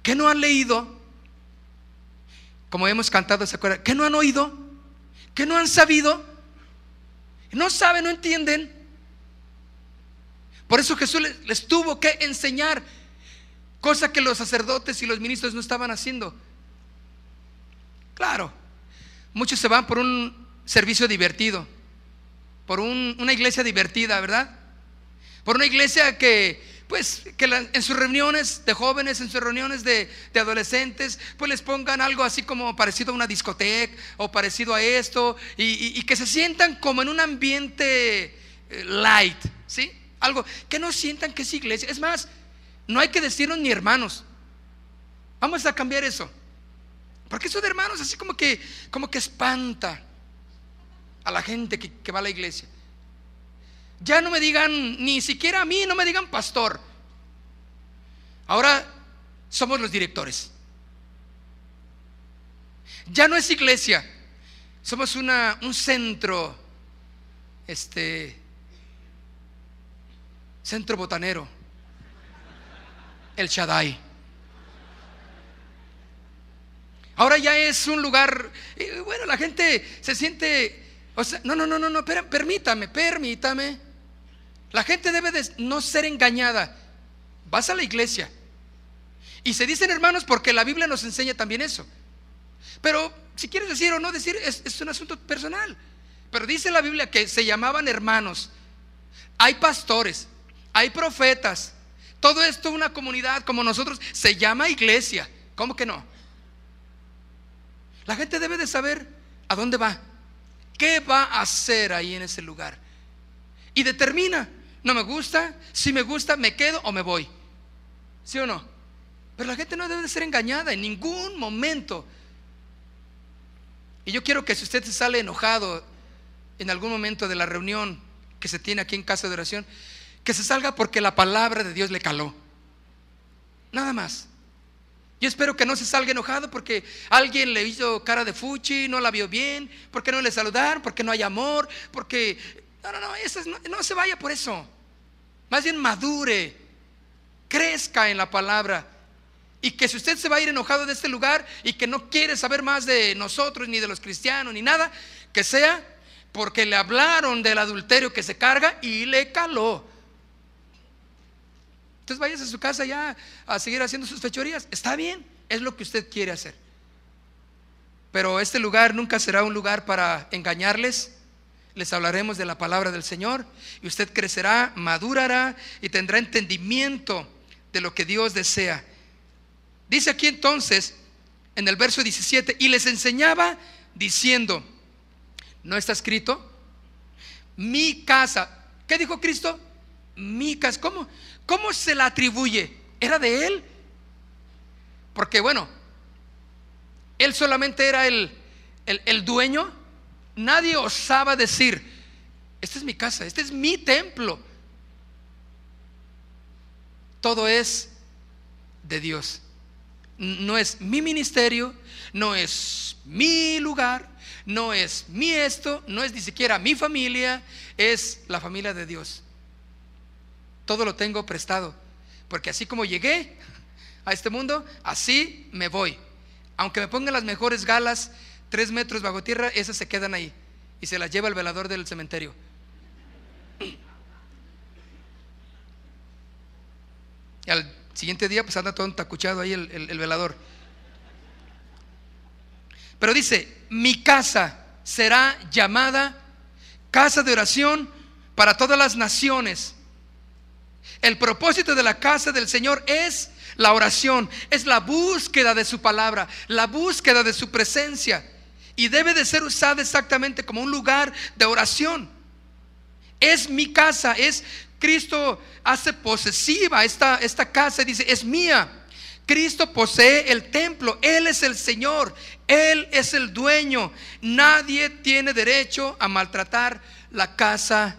que no han leído? Como hemos cantado, ¿se acuerdan? que no han oído? que no han sabido? No saben, no entienden. Por eso Jesús les, tuvo que enseñar, cosa que los sacerdotes y los ministros no estaban haciendo. Claro, muchos se van por un servicio divertido, por una iglesia divertida, ¿verdad? Por una iglesia que pues que en sus reuniones de jóvenes, en sus reuniones de, adolescentes, pues les pongan algo así como parecido a una discoteca o parecido a esto, y, que se sientan como en un ambiente eh, light, ¿sí? Algo, que no sientan que es iglesia. Es más, no hay que decirnos ni hermanos. Vamos a cambiar eso. Porque eso de hermanos así como que, como que espanta a la gente que va a la iglesia. Ya no me digan, ni siquiera a mí, no me digan pastor. Ahora somos los directores. Ya no es iglesia, somos una, un centro, este, centro botanero, el Shaddai. Ahora ya es un lugar, eh, bueno, la gente se siente, no, no, no, no, no, permítame, permítame. La gente debe de no ser engañada. Vas a la iglesia. Y se dicen hermanos porque la Biblia nos enseña también eso. Pero si quieres decir o no decir, es, un asunto personal. Pero dice la Biblia que se llamaban hermanos. Hay pastores, hay profetas. Todo esto una comunidad como nosotros se llama iglesia. ¿Cómo que no? La gente debe de saber a dónde va. ¿Qué va a hacer ahí en ese lugar? Y determina no me gusta, si me gusta, me quedo o me voy. ¿Sí o no? Pero la gente no debe de ser engañada en ningún momento. Y yo quiero que si usted se sale enojado en algún momento de la reunión que se tiene aquí en casa de oración, que se salga porque la palabra de Dios le caló. Nada más. Yo espero que no se salga enojado porque alguien le hizo cara de fuchi, no la vio bien, porque no le saludaron, porque no hay amor, porque no, no, no, no, se vaya por eso. Más bien madure, crezca en la palabra. Y que si usted se va a ir enojado de este lugar y que no quiere saber más de nosotros, ni de los cristianos, ni nada, que sea porque le hablaron del adulterio que se carga y le caló. Entonces váyase a su casa ya a seguir haciendo sus fechorías. Está bien, es lo que usted quiere hacer. Pero este lugar nunca será un lugar para engañarles, les hablaremos de la palabra del Señor y usted crecerá, madurará y tendrá entendimiento de lo que Dios desea. Dice aquí entonces en el verso 17, y les enseñaba diciendo, ¿no está escrito? Mi casa. ¿Qué dijo Cristo? Mi casa. ¿Cómo? ¿Cómo se la atribuye? ¿Era de él? Porque bueno, él solamente era el, el, el dueño Nadie osaba decir, esta es mi casa, este es mi templo. Todo es de Dios. No es mi ministerio, no es mi lugar, no es mi esto, no es ni siquiera mi familia, es la familia de Dios. Todo lo tengo prestado, porque así como llegué a este mundo, así me voy. Aunque me pongan las mejores galas, tres metros bajo tierra, esas se quedan ahí y se las lleva el velador del cementerio. Y al siguiente día, pues anda todo tacuchado ahí el velador. Pero dice, mi casa será llamada casa de oración para todas las naciones. El propósito de la casa del Señor es la oración, es la búsqueda de su palabra, la búsqueda de su presencia y debe de ser usada exactamente como un lugar de oración. Es mi casa, es Cristo hace posesiva esta, esta casa y dice, es mía. Cristo posee el templo, Él es el Señor, Él es el dueño. Nadie tiene derecho a maltratar la casa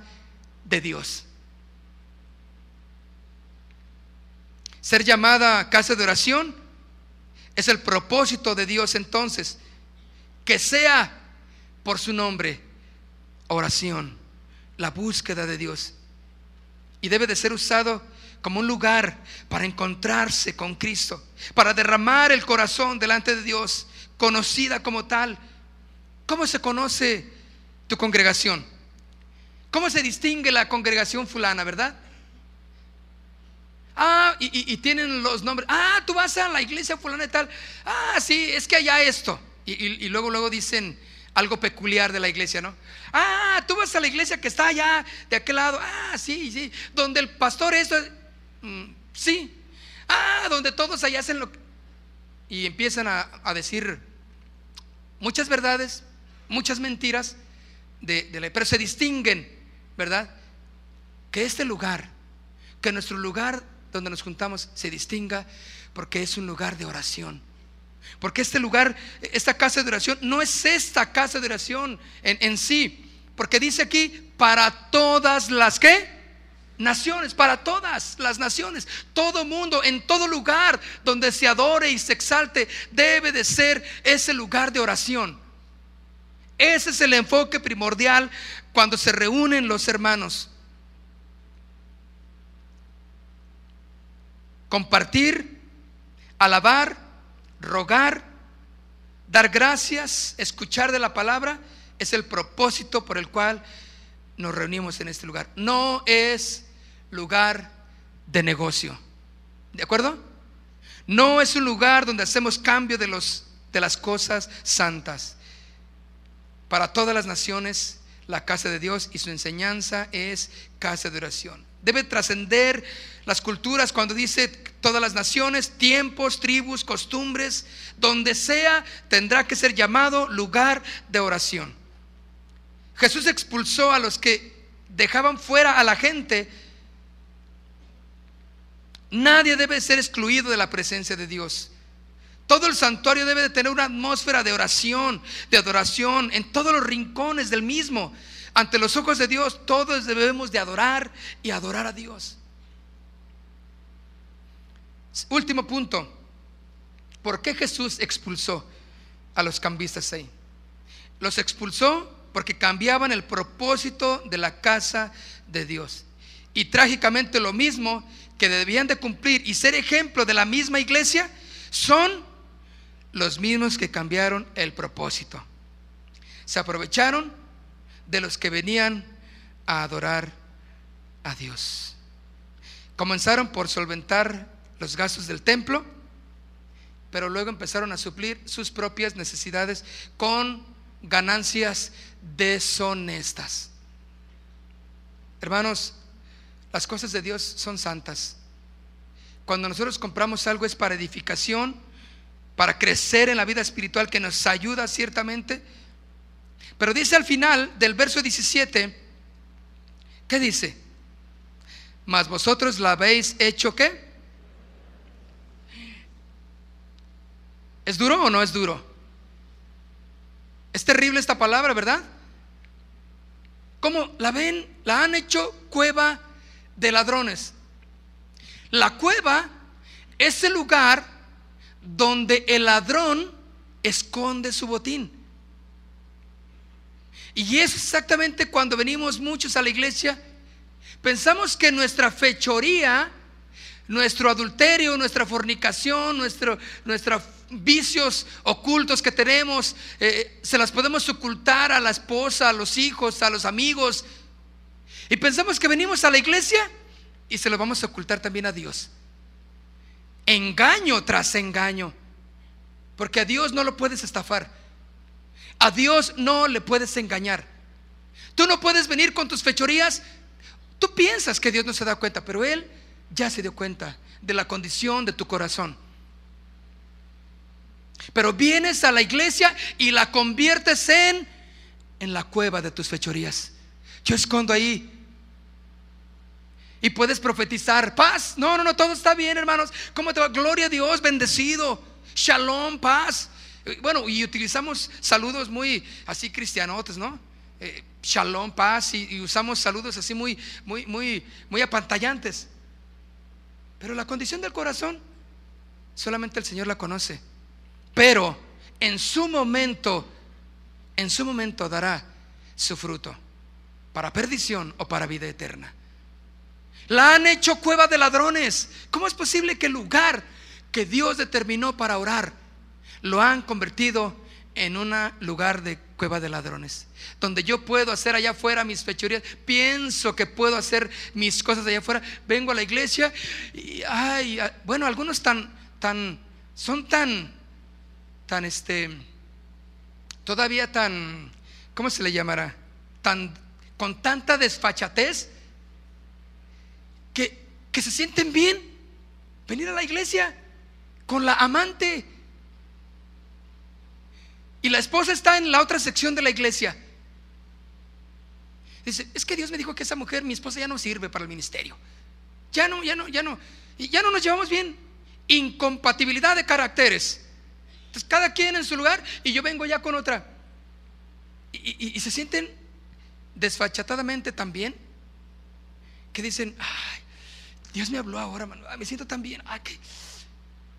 de Dios. Ser llamada casa de oración es el propósito de Dios entonces que sea por su nombre, oración, la búsqueda de Dios. Y debe de ser usado como un lugar para encontrarse con Cristo, para derramar el corazón delante de Dios, conocida como tal. ¿Cómo se conoce tu congregación? ¿Cómo se distingue la congregación fulana, verdad? Ah, y, tienen los nombres. Ah, tú vas a la iglesia fulana y tal. Ah, sí, es que allá esto. Y, luego, luego dicen algo peculiar de la iglesia, ¿no? Ah, tú vas a la iglesia que está allá, de aquel lado. Ah, sí, sí. Donde el pastor es mm, sí. Ah, donde todos allá hacen lo que... Y empiezan a, decir muchas verdades, muchas mentiras, de, la, pero se distinguen, ¿verdad? Que este lugar, que nuestro lugar donde nos juntamos se distinga porque es un lugar de oración porque este lugar, esta casa de oración, no es esta casa de oración en, sí. Porque dice aquí, para todas las que naciones, para todas las naciones, todo mundo, en todo lugar donde se adore y se exalte, debe de ser ese lugar de oración. Ese es el enfoque primordial cuando se reúnen los hermanos. Compartir, alabar rogar, dar gracias, escuchar de la palabra, es el propósito por el cual nos reunimos en este lugar. No es lugar de negocio. ¿De acuerdo? No es un lugar donde hacemos cambio de, los, de las cosas santas. Para todas las naciones, la casa de Dios y su enseñanza es casa de oración debe trascender las culturas cuando dice todas las naciones, tiempos, tribus, costumbres, donde sea, tendrá que ser llamado lugar de oración. Jesús expulsó a los que dejaban fuera a la gente. Nadie debe ser excluido de la presencia de Dios. Todo el santuario debe de tener una atmósfera de oración, de adoración, en todos los rincones del mismo. Ante los ojos de Dios todos debemos de adorar y adorar a Dios. Último punto. ¿Por qué Jesús expulsó a los cambistas ahí? Los expulsó porque cambiaban el propósito de la casa de Dios. Y trágicamente lo mismo que debían de cumplir y ser ejemplo de la misma iglesia son los mismos que cambiaron el propósito. Se aprovecharon de los que venían a adorar a Dios. Comenzaron por solventar los gastos del templo, pero luego empezaron a suplir sus propias necesidades con ganancias deshonestas. Hermanos, las cosas de Dios son santas. Cuando nosotros compramos algo es para edificación, para crecer en la vida espiritual que nos ayuda ciertamente, pero dice al final del verso 17, ¿qué dice? Mas vosotros la habéis hecho qué? ¿Es duro o no es duro? Es terrible esta palabra, ¿verdad? ¿Cómo la ven? La han hecho cueva de ladrones. La cueva es el lugar donde el ladrón esconde su botín. Y es exactamente cuando venimos muchos a la iglesia, pensamos que nuestra fechoría, nuestro adulterio, nuestra fornicación, nuestros vicios ocultos que tenemos, eh, se las podemos ocultar a la esposa, a los hijos, a los amigos. Y pensamos que venimos a la iglesia y se lo vamos a ocultar también a Dios. Engaño tras engaño. Porque a Dios no lo puedes estafar. A Dios no le puedes engañar. Tú no puedes venir con tus fechorías. Tú piensas que Dios no se da cuenta, pero Él ya se dio cuenta de la condición de tu corazón. Pero vienes a la iglesia y la conviertes en en la cueva de tus fechorías. Yo escondo ahí. Y puedes profetizar paz. No, no, no, todo está bien, hermanos. ¿Cómo te va? Gloria a Dios, bendecido. Shalom, paz. Eh, bueno, y utilizamos saludos muy así cristianotes, ¿no? Eh, shalom, paz, y, usamos saludos así muy, muy, muy, muy apantallantes. Pero la condición del corazón, solamente el Señor la conoce. Pero en su momento, en su momento dará su fruto para perdición o para vida eterna. La han hecho cueva de ladrones. ¿Cómo es posible que el lugar que Dios determinó para orar lo han convertido en un lugar de cueva de ladrones, donde yo puedo hacer allá afuera mis fechorías, pienso que puedo hacer mis cosas allá afuera, vengo a la iglesia y, ay, bueno, algunos tan, tan, son tan, tan, este, todavía tan, ¿cómo se le llamará? Tan, con tanta desfachatez que, que se sienten bien venir a la iglesia con la amante y la esposa está en la otra sección de la iglesia. Dice, es que Dios me dijo que esa mujer, mi esposa, ya no sirve para el ministerio. Ya no, ya no, ya no. Y ya no nos llevamos bien. Incompatibilidad de caracteres. Entonces, cada quien en su lugar y yo vengo ya con otra. Y, se sienten desfachatadamente también que dicen, ay, Dios me habló ahora, ah, me siento tan bien. Ah,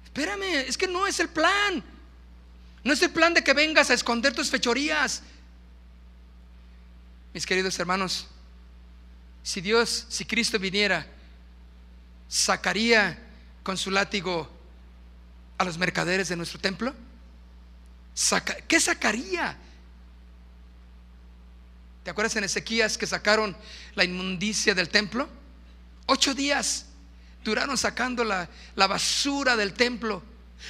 Espérame, es que no es el plan. No es el plan de que vengas a esconder tus fechorías. Mis queridos hermanos, si Dios, si Cristo viniera, sacaría con su látigo a los mercaderes de nuestro templo? ¿Qué sacaría? ¿Te acuerdas en Ezequías que sacaron la inmundicia del templo? Ocho días duraron sacando la basura del templo.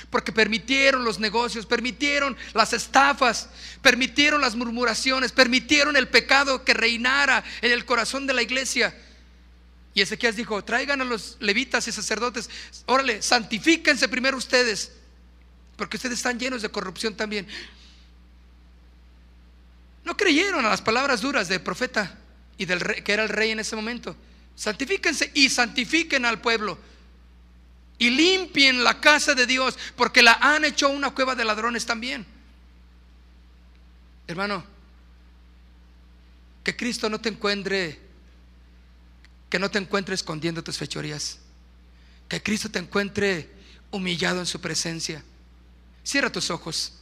Porque permitieron los negocios, permitieron las estafas, permitieron las murmuraciones, permitieron el pecado que reinara en el corazón de la iglesia. Y Ezequiel dijo, traigan a los levitas y sacerdotes, órale, santifíquense primero ustedes, porque ustedes están llenos de corrupción también. No creyeron a las palabras duras del profeta y del rey, que era el rey en ese momento. Santifíquense y santifiquen al pueblo y limpien la casa de Dios, porque la han hecho una cueva de ladrones también. Hermano, que Cristo no te encuentre, que no te encuentre escondiendo tus fechorías, que Cristo te encuentre humillado en su presencia. Cierra tus ojos.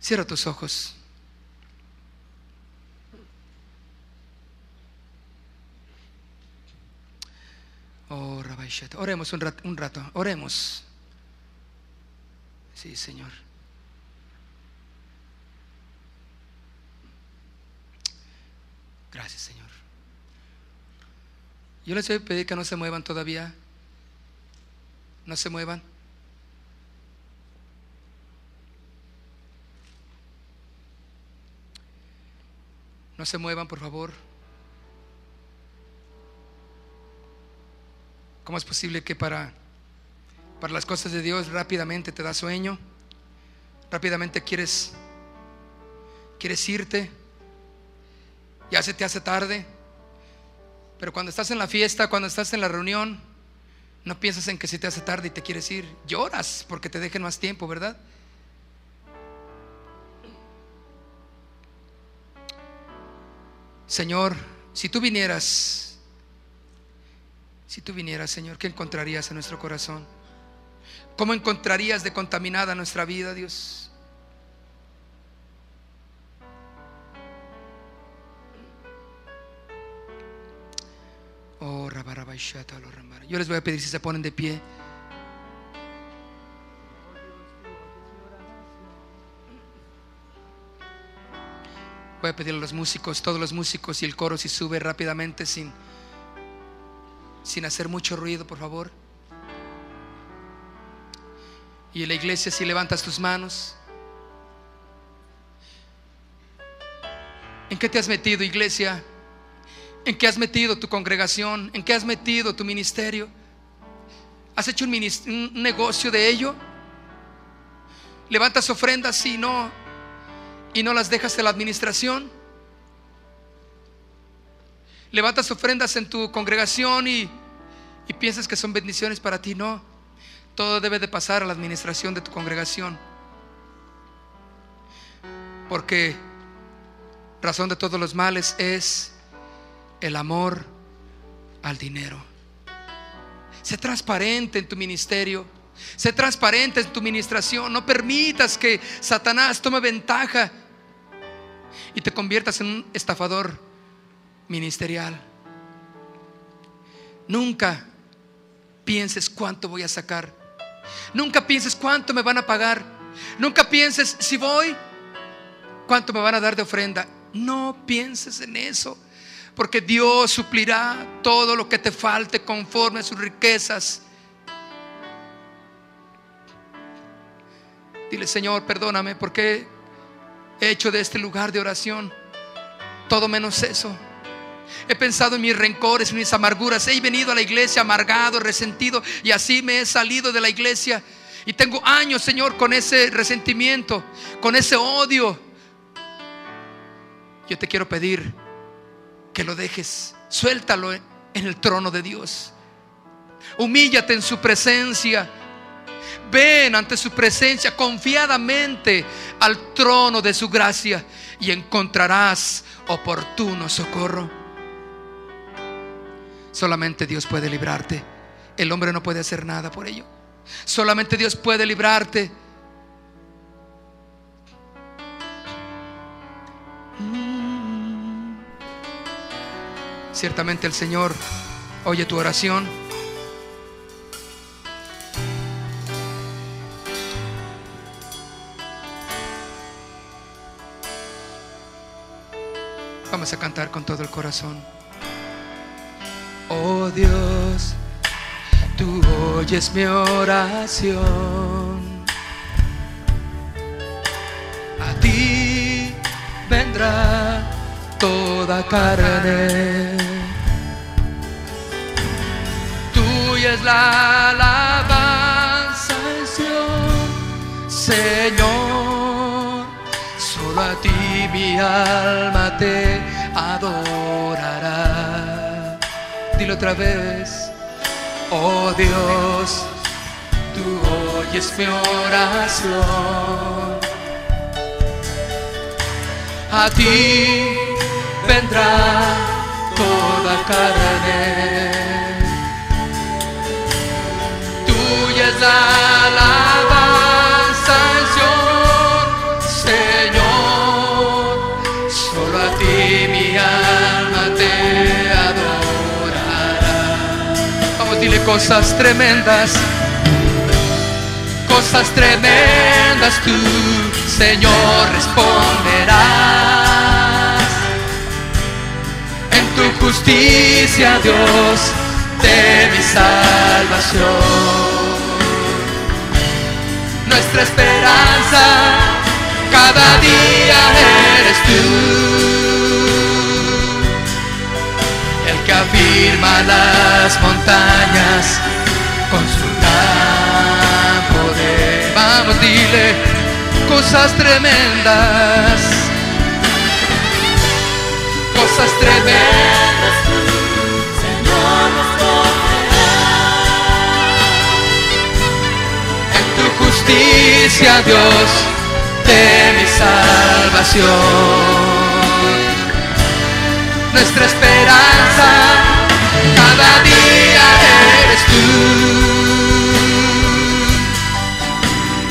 Cierra tus ojos. Oh, Oremos un rato, un rato. Oremos. Sí, Señor. Gracias, Señor. Yo les voy a pedir que no se muevan todavía. No se muevan. No se muevan, por favor. ¿Cómo es posible que para, para las cosas de Dios rápidamente te da sueño? Rápidamente quieres, quieres irte. Ya se te hace tarde. Pero cuando estás en la fiesta, cuando estás en la reunión, no piensas en que se te hace tarde y te quieres ir. Lloras porque te dejen más tiempo, ¿verdad? Señor, si tú vinieras si tú vinieras, Señor, ¿qué encontrarías en nuestro corazón? ¿Cómo encontrarías de contaminada nuestra vida, Dios? Oh, Yo les voy a pedir si se ponen de pie. Voy a pedir a los músicos, todos los músicos y el coro si sube rápidamente sin sin hacer mucho ruido, por favor. Y en la iglesia, si levantas tus manos, ¿en qué te has metido, iglesia? ¿En qué has metido tu congregación? ¿En qué has metido tu ministerio? ¿Has hecho un, negocio de ello? ¿Levantas ofrendas y no, y no las dejas a la administración? levantas ofrendas en tu congregación y, piensas que son bendiciones para ti. No, todo debe de pasar a la administración de tu congregación. Porque razón de todos los males es el amor al dinero. Sé transparente en tu ministerio. Sé transparente en tu administración. No permitas que Satanás tome ventaja y te conviertas en un estafador ministerial. Nunca pienses cuánto voy a sacar. Nunca pienses cuánto me van a pagar. Nunca pienses si voy, cuánto me van a dar de ofrenda. No pienses en eso, porque Dios suplirá todo lo que te falte conforme a sus riquezas. Dile, Señor, perdóname porque he hecho de este lugar de oración todo menos eso. He pensado en mis rencores, en mis amarguras. He venido a la iglesia amargado, resentido y así me he salido de la iglesia. Y tengo años, Señor, con ese resentimiento, con ese odio. Yo te quiero pedir que lo dejes. Suéltalo en el trono de Dios. Humíllate en su presencia. Ven ante su presencia confiadamente al trono de su gracia y encontrarás oportuno socorro. Solamente Dios puede librarte. El hombre no puede hacer nada por ello. Solamente Dios puede librarte. Ciertamente el Señor oye tu oración. Vamos a cantar con todo el corazón. Oh Dios, tú oyes mi oración. A ti vendrá toda carne. Tuya es la alabanza Señor. Solo a ti mi alma te adorará otra vez. Oh Dios, tú oyes mi oración. A ti vendrá toda carne. Tuya es la alabanza. cosas tremendas, cosas tremendas tú, Señor, responderás. En tu justicia, Dios, de mi salvación. Nuestra esperanza, cada día eres tú que afirma las montañas con su poder. Vamos, dile cosas tremendas, cosas tremendas. Señor, nos en tu justicia Dios de mi salvación nuestra esperanza. Cada día eres tú,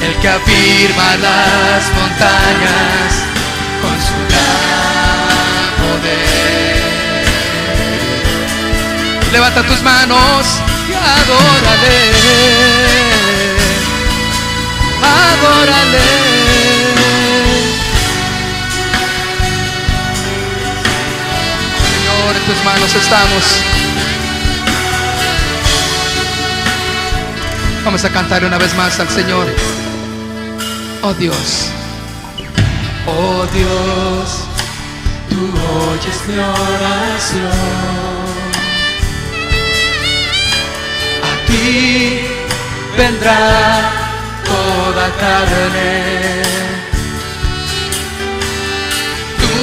el que afirma las montañas con su gran poder. Levanta tus manos y adórale. Adórale. en tus manos estamos. Vamos a cantar una vez más al Señor. Oh Dios, oh Dios, tú oyes mi oración. A ti vendrá toda carne.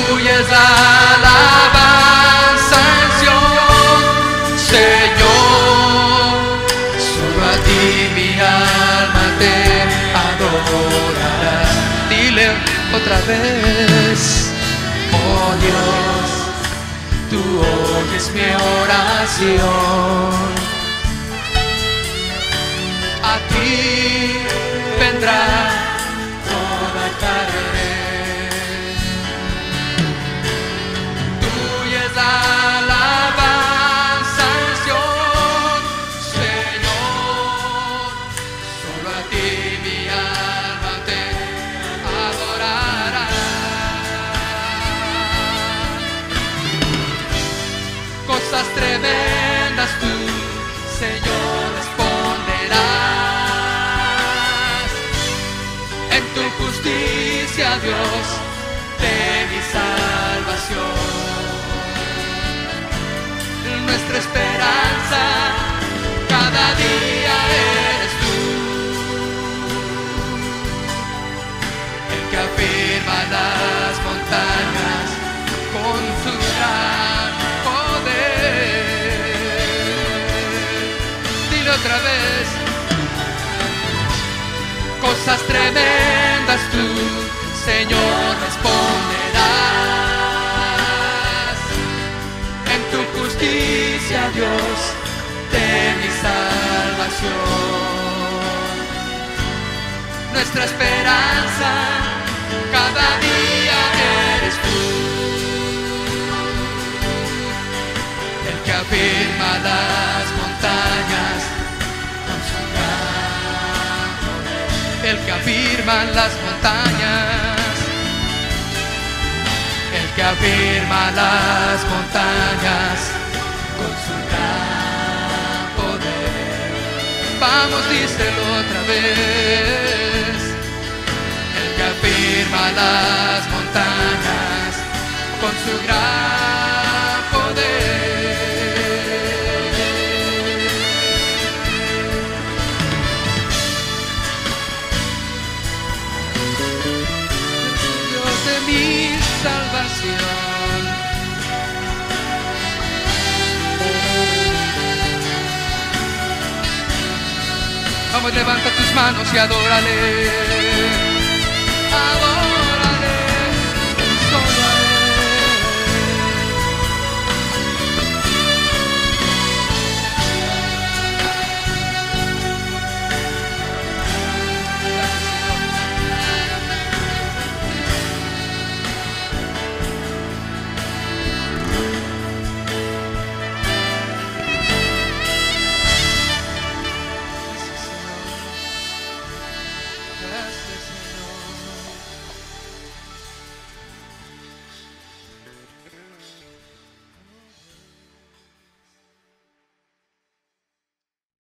Tuya es la alabanza. otra vez. Oh Dios, tú oyes mi oración. A ti vendrá toda carne. tremendas tú, Señor, responderás. En tu justicia, Dios, de mi salvación, nuestra esperanza. Dios de mi salvación. Nuestra esperanza cada día eres tú, el que afirma las montañas con su el que afirma las montañas El que afirma las montañas Vamos, díselo otra vez. El que afirma las montañas con su gran levanta tus manos y adórale.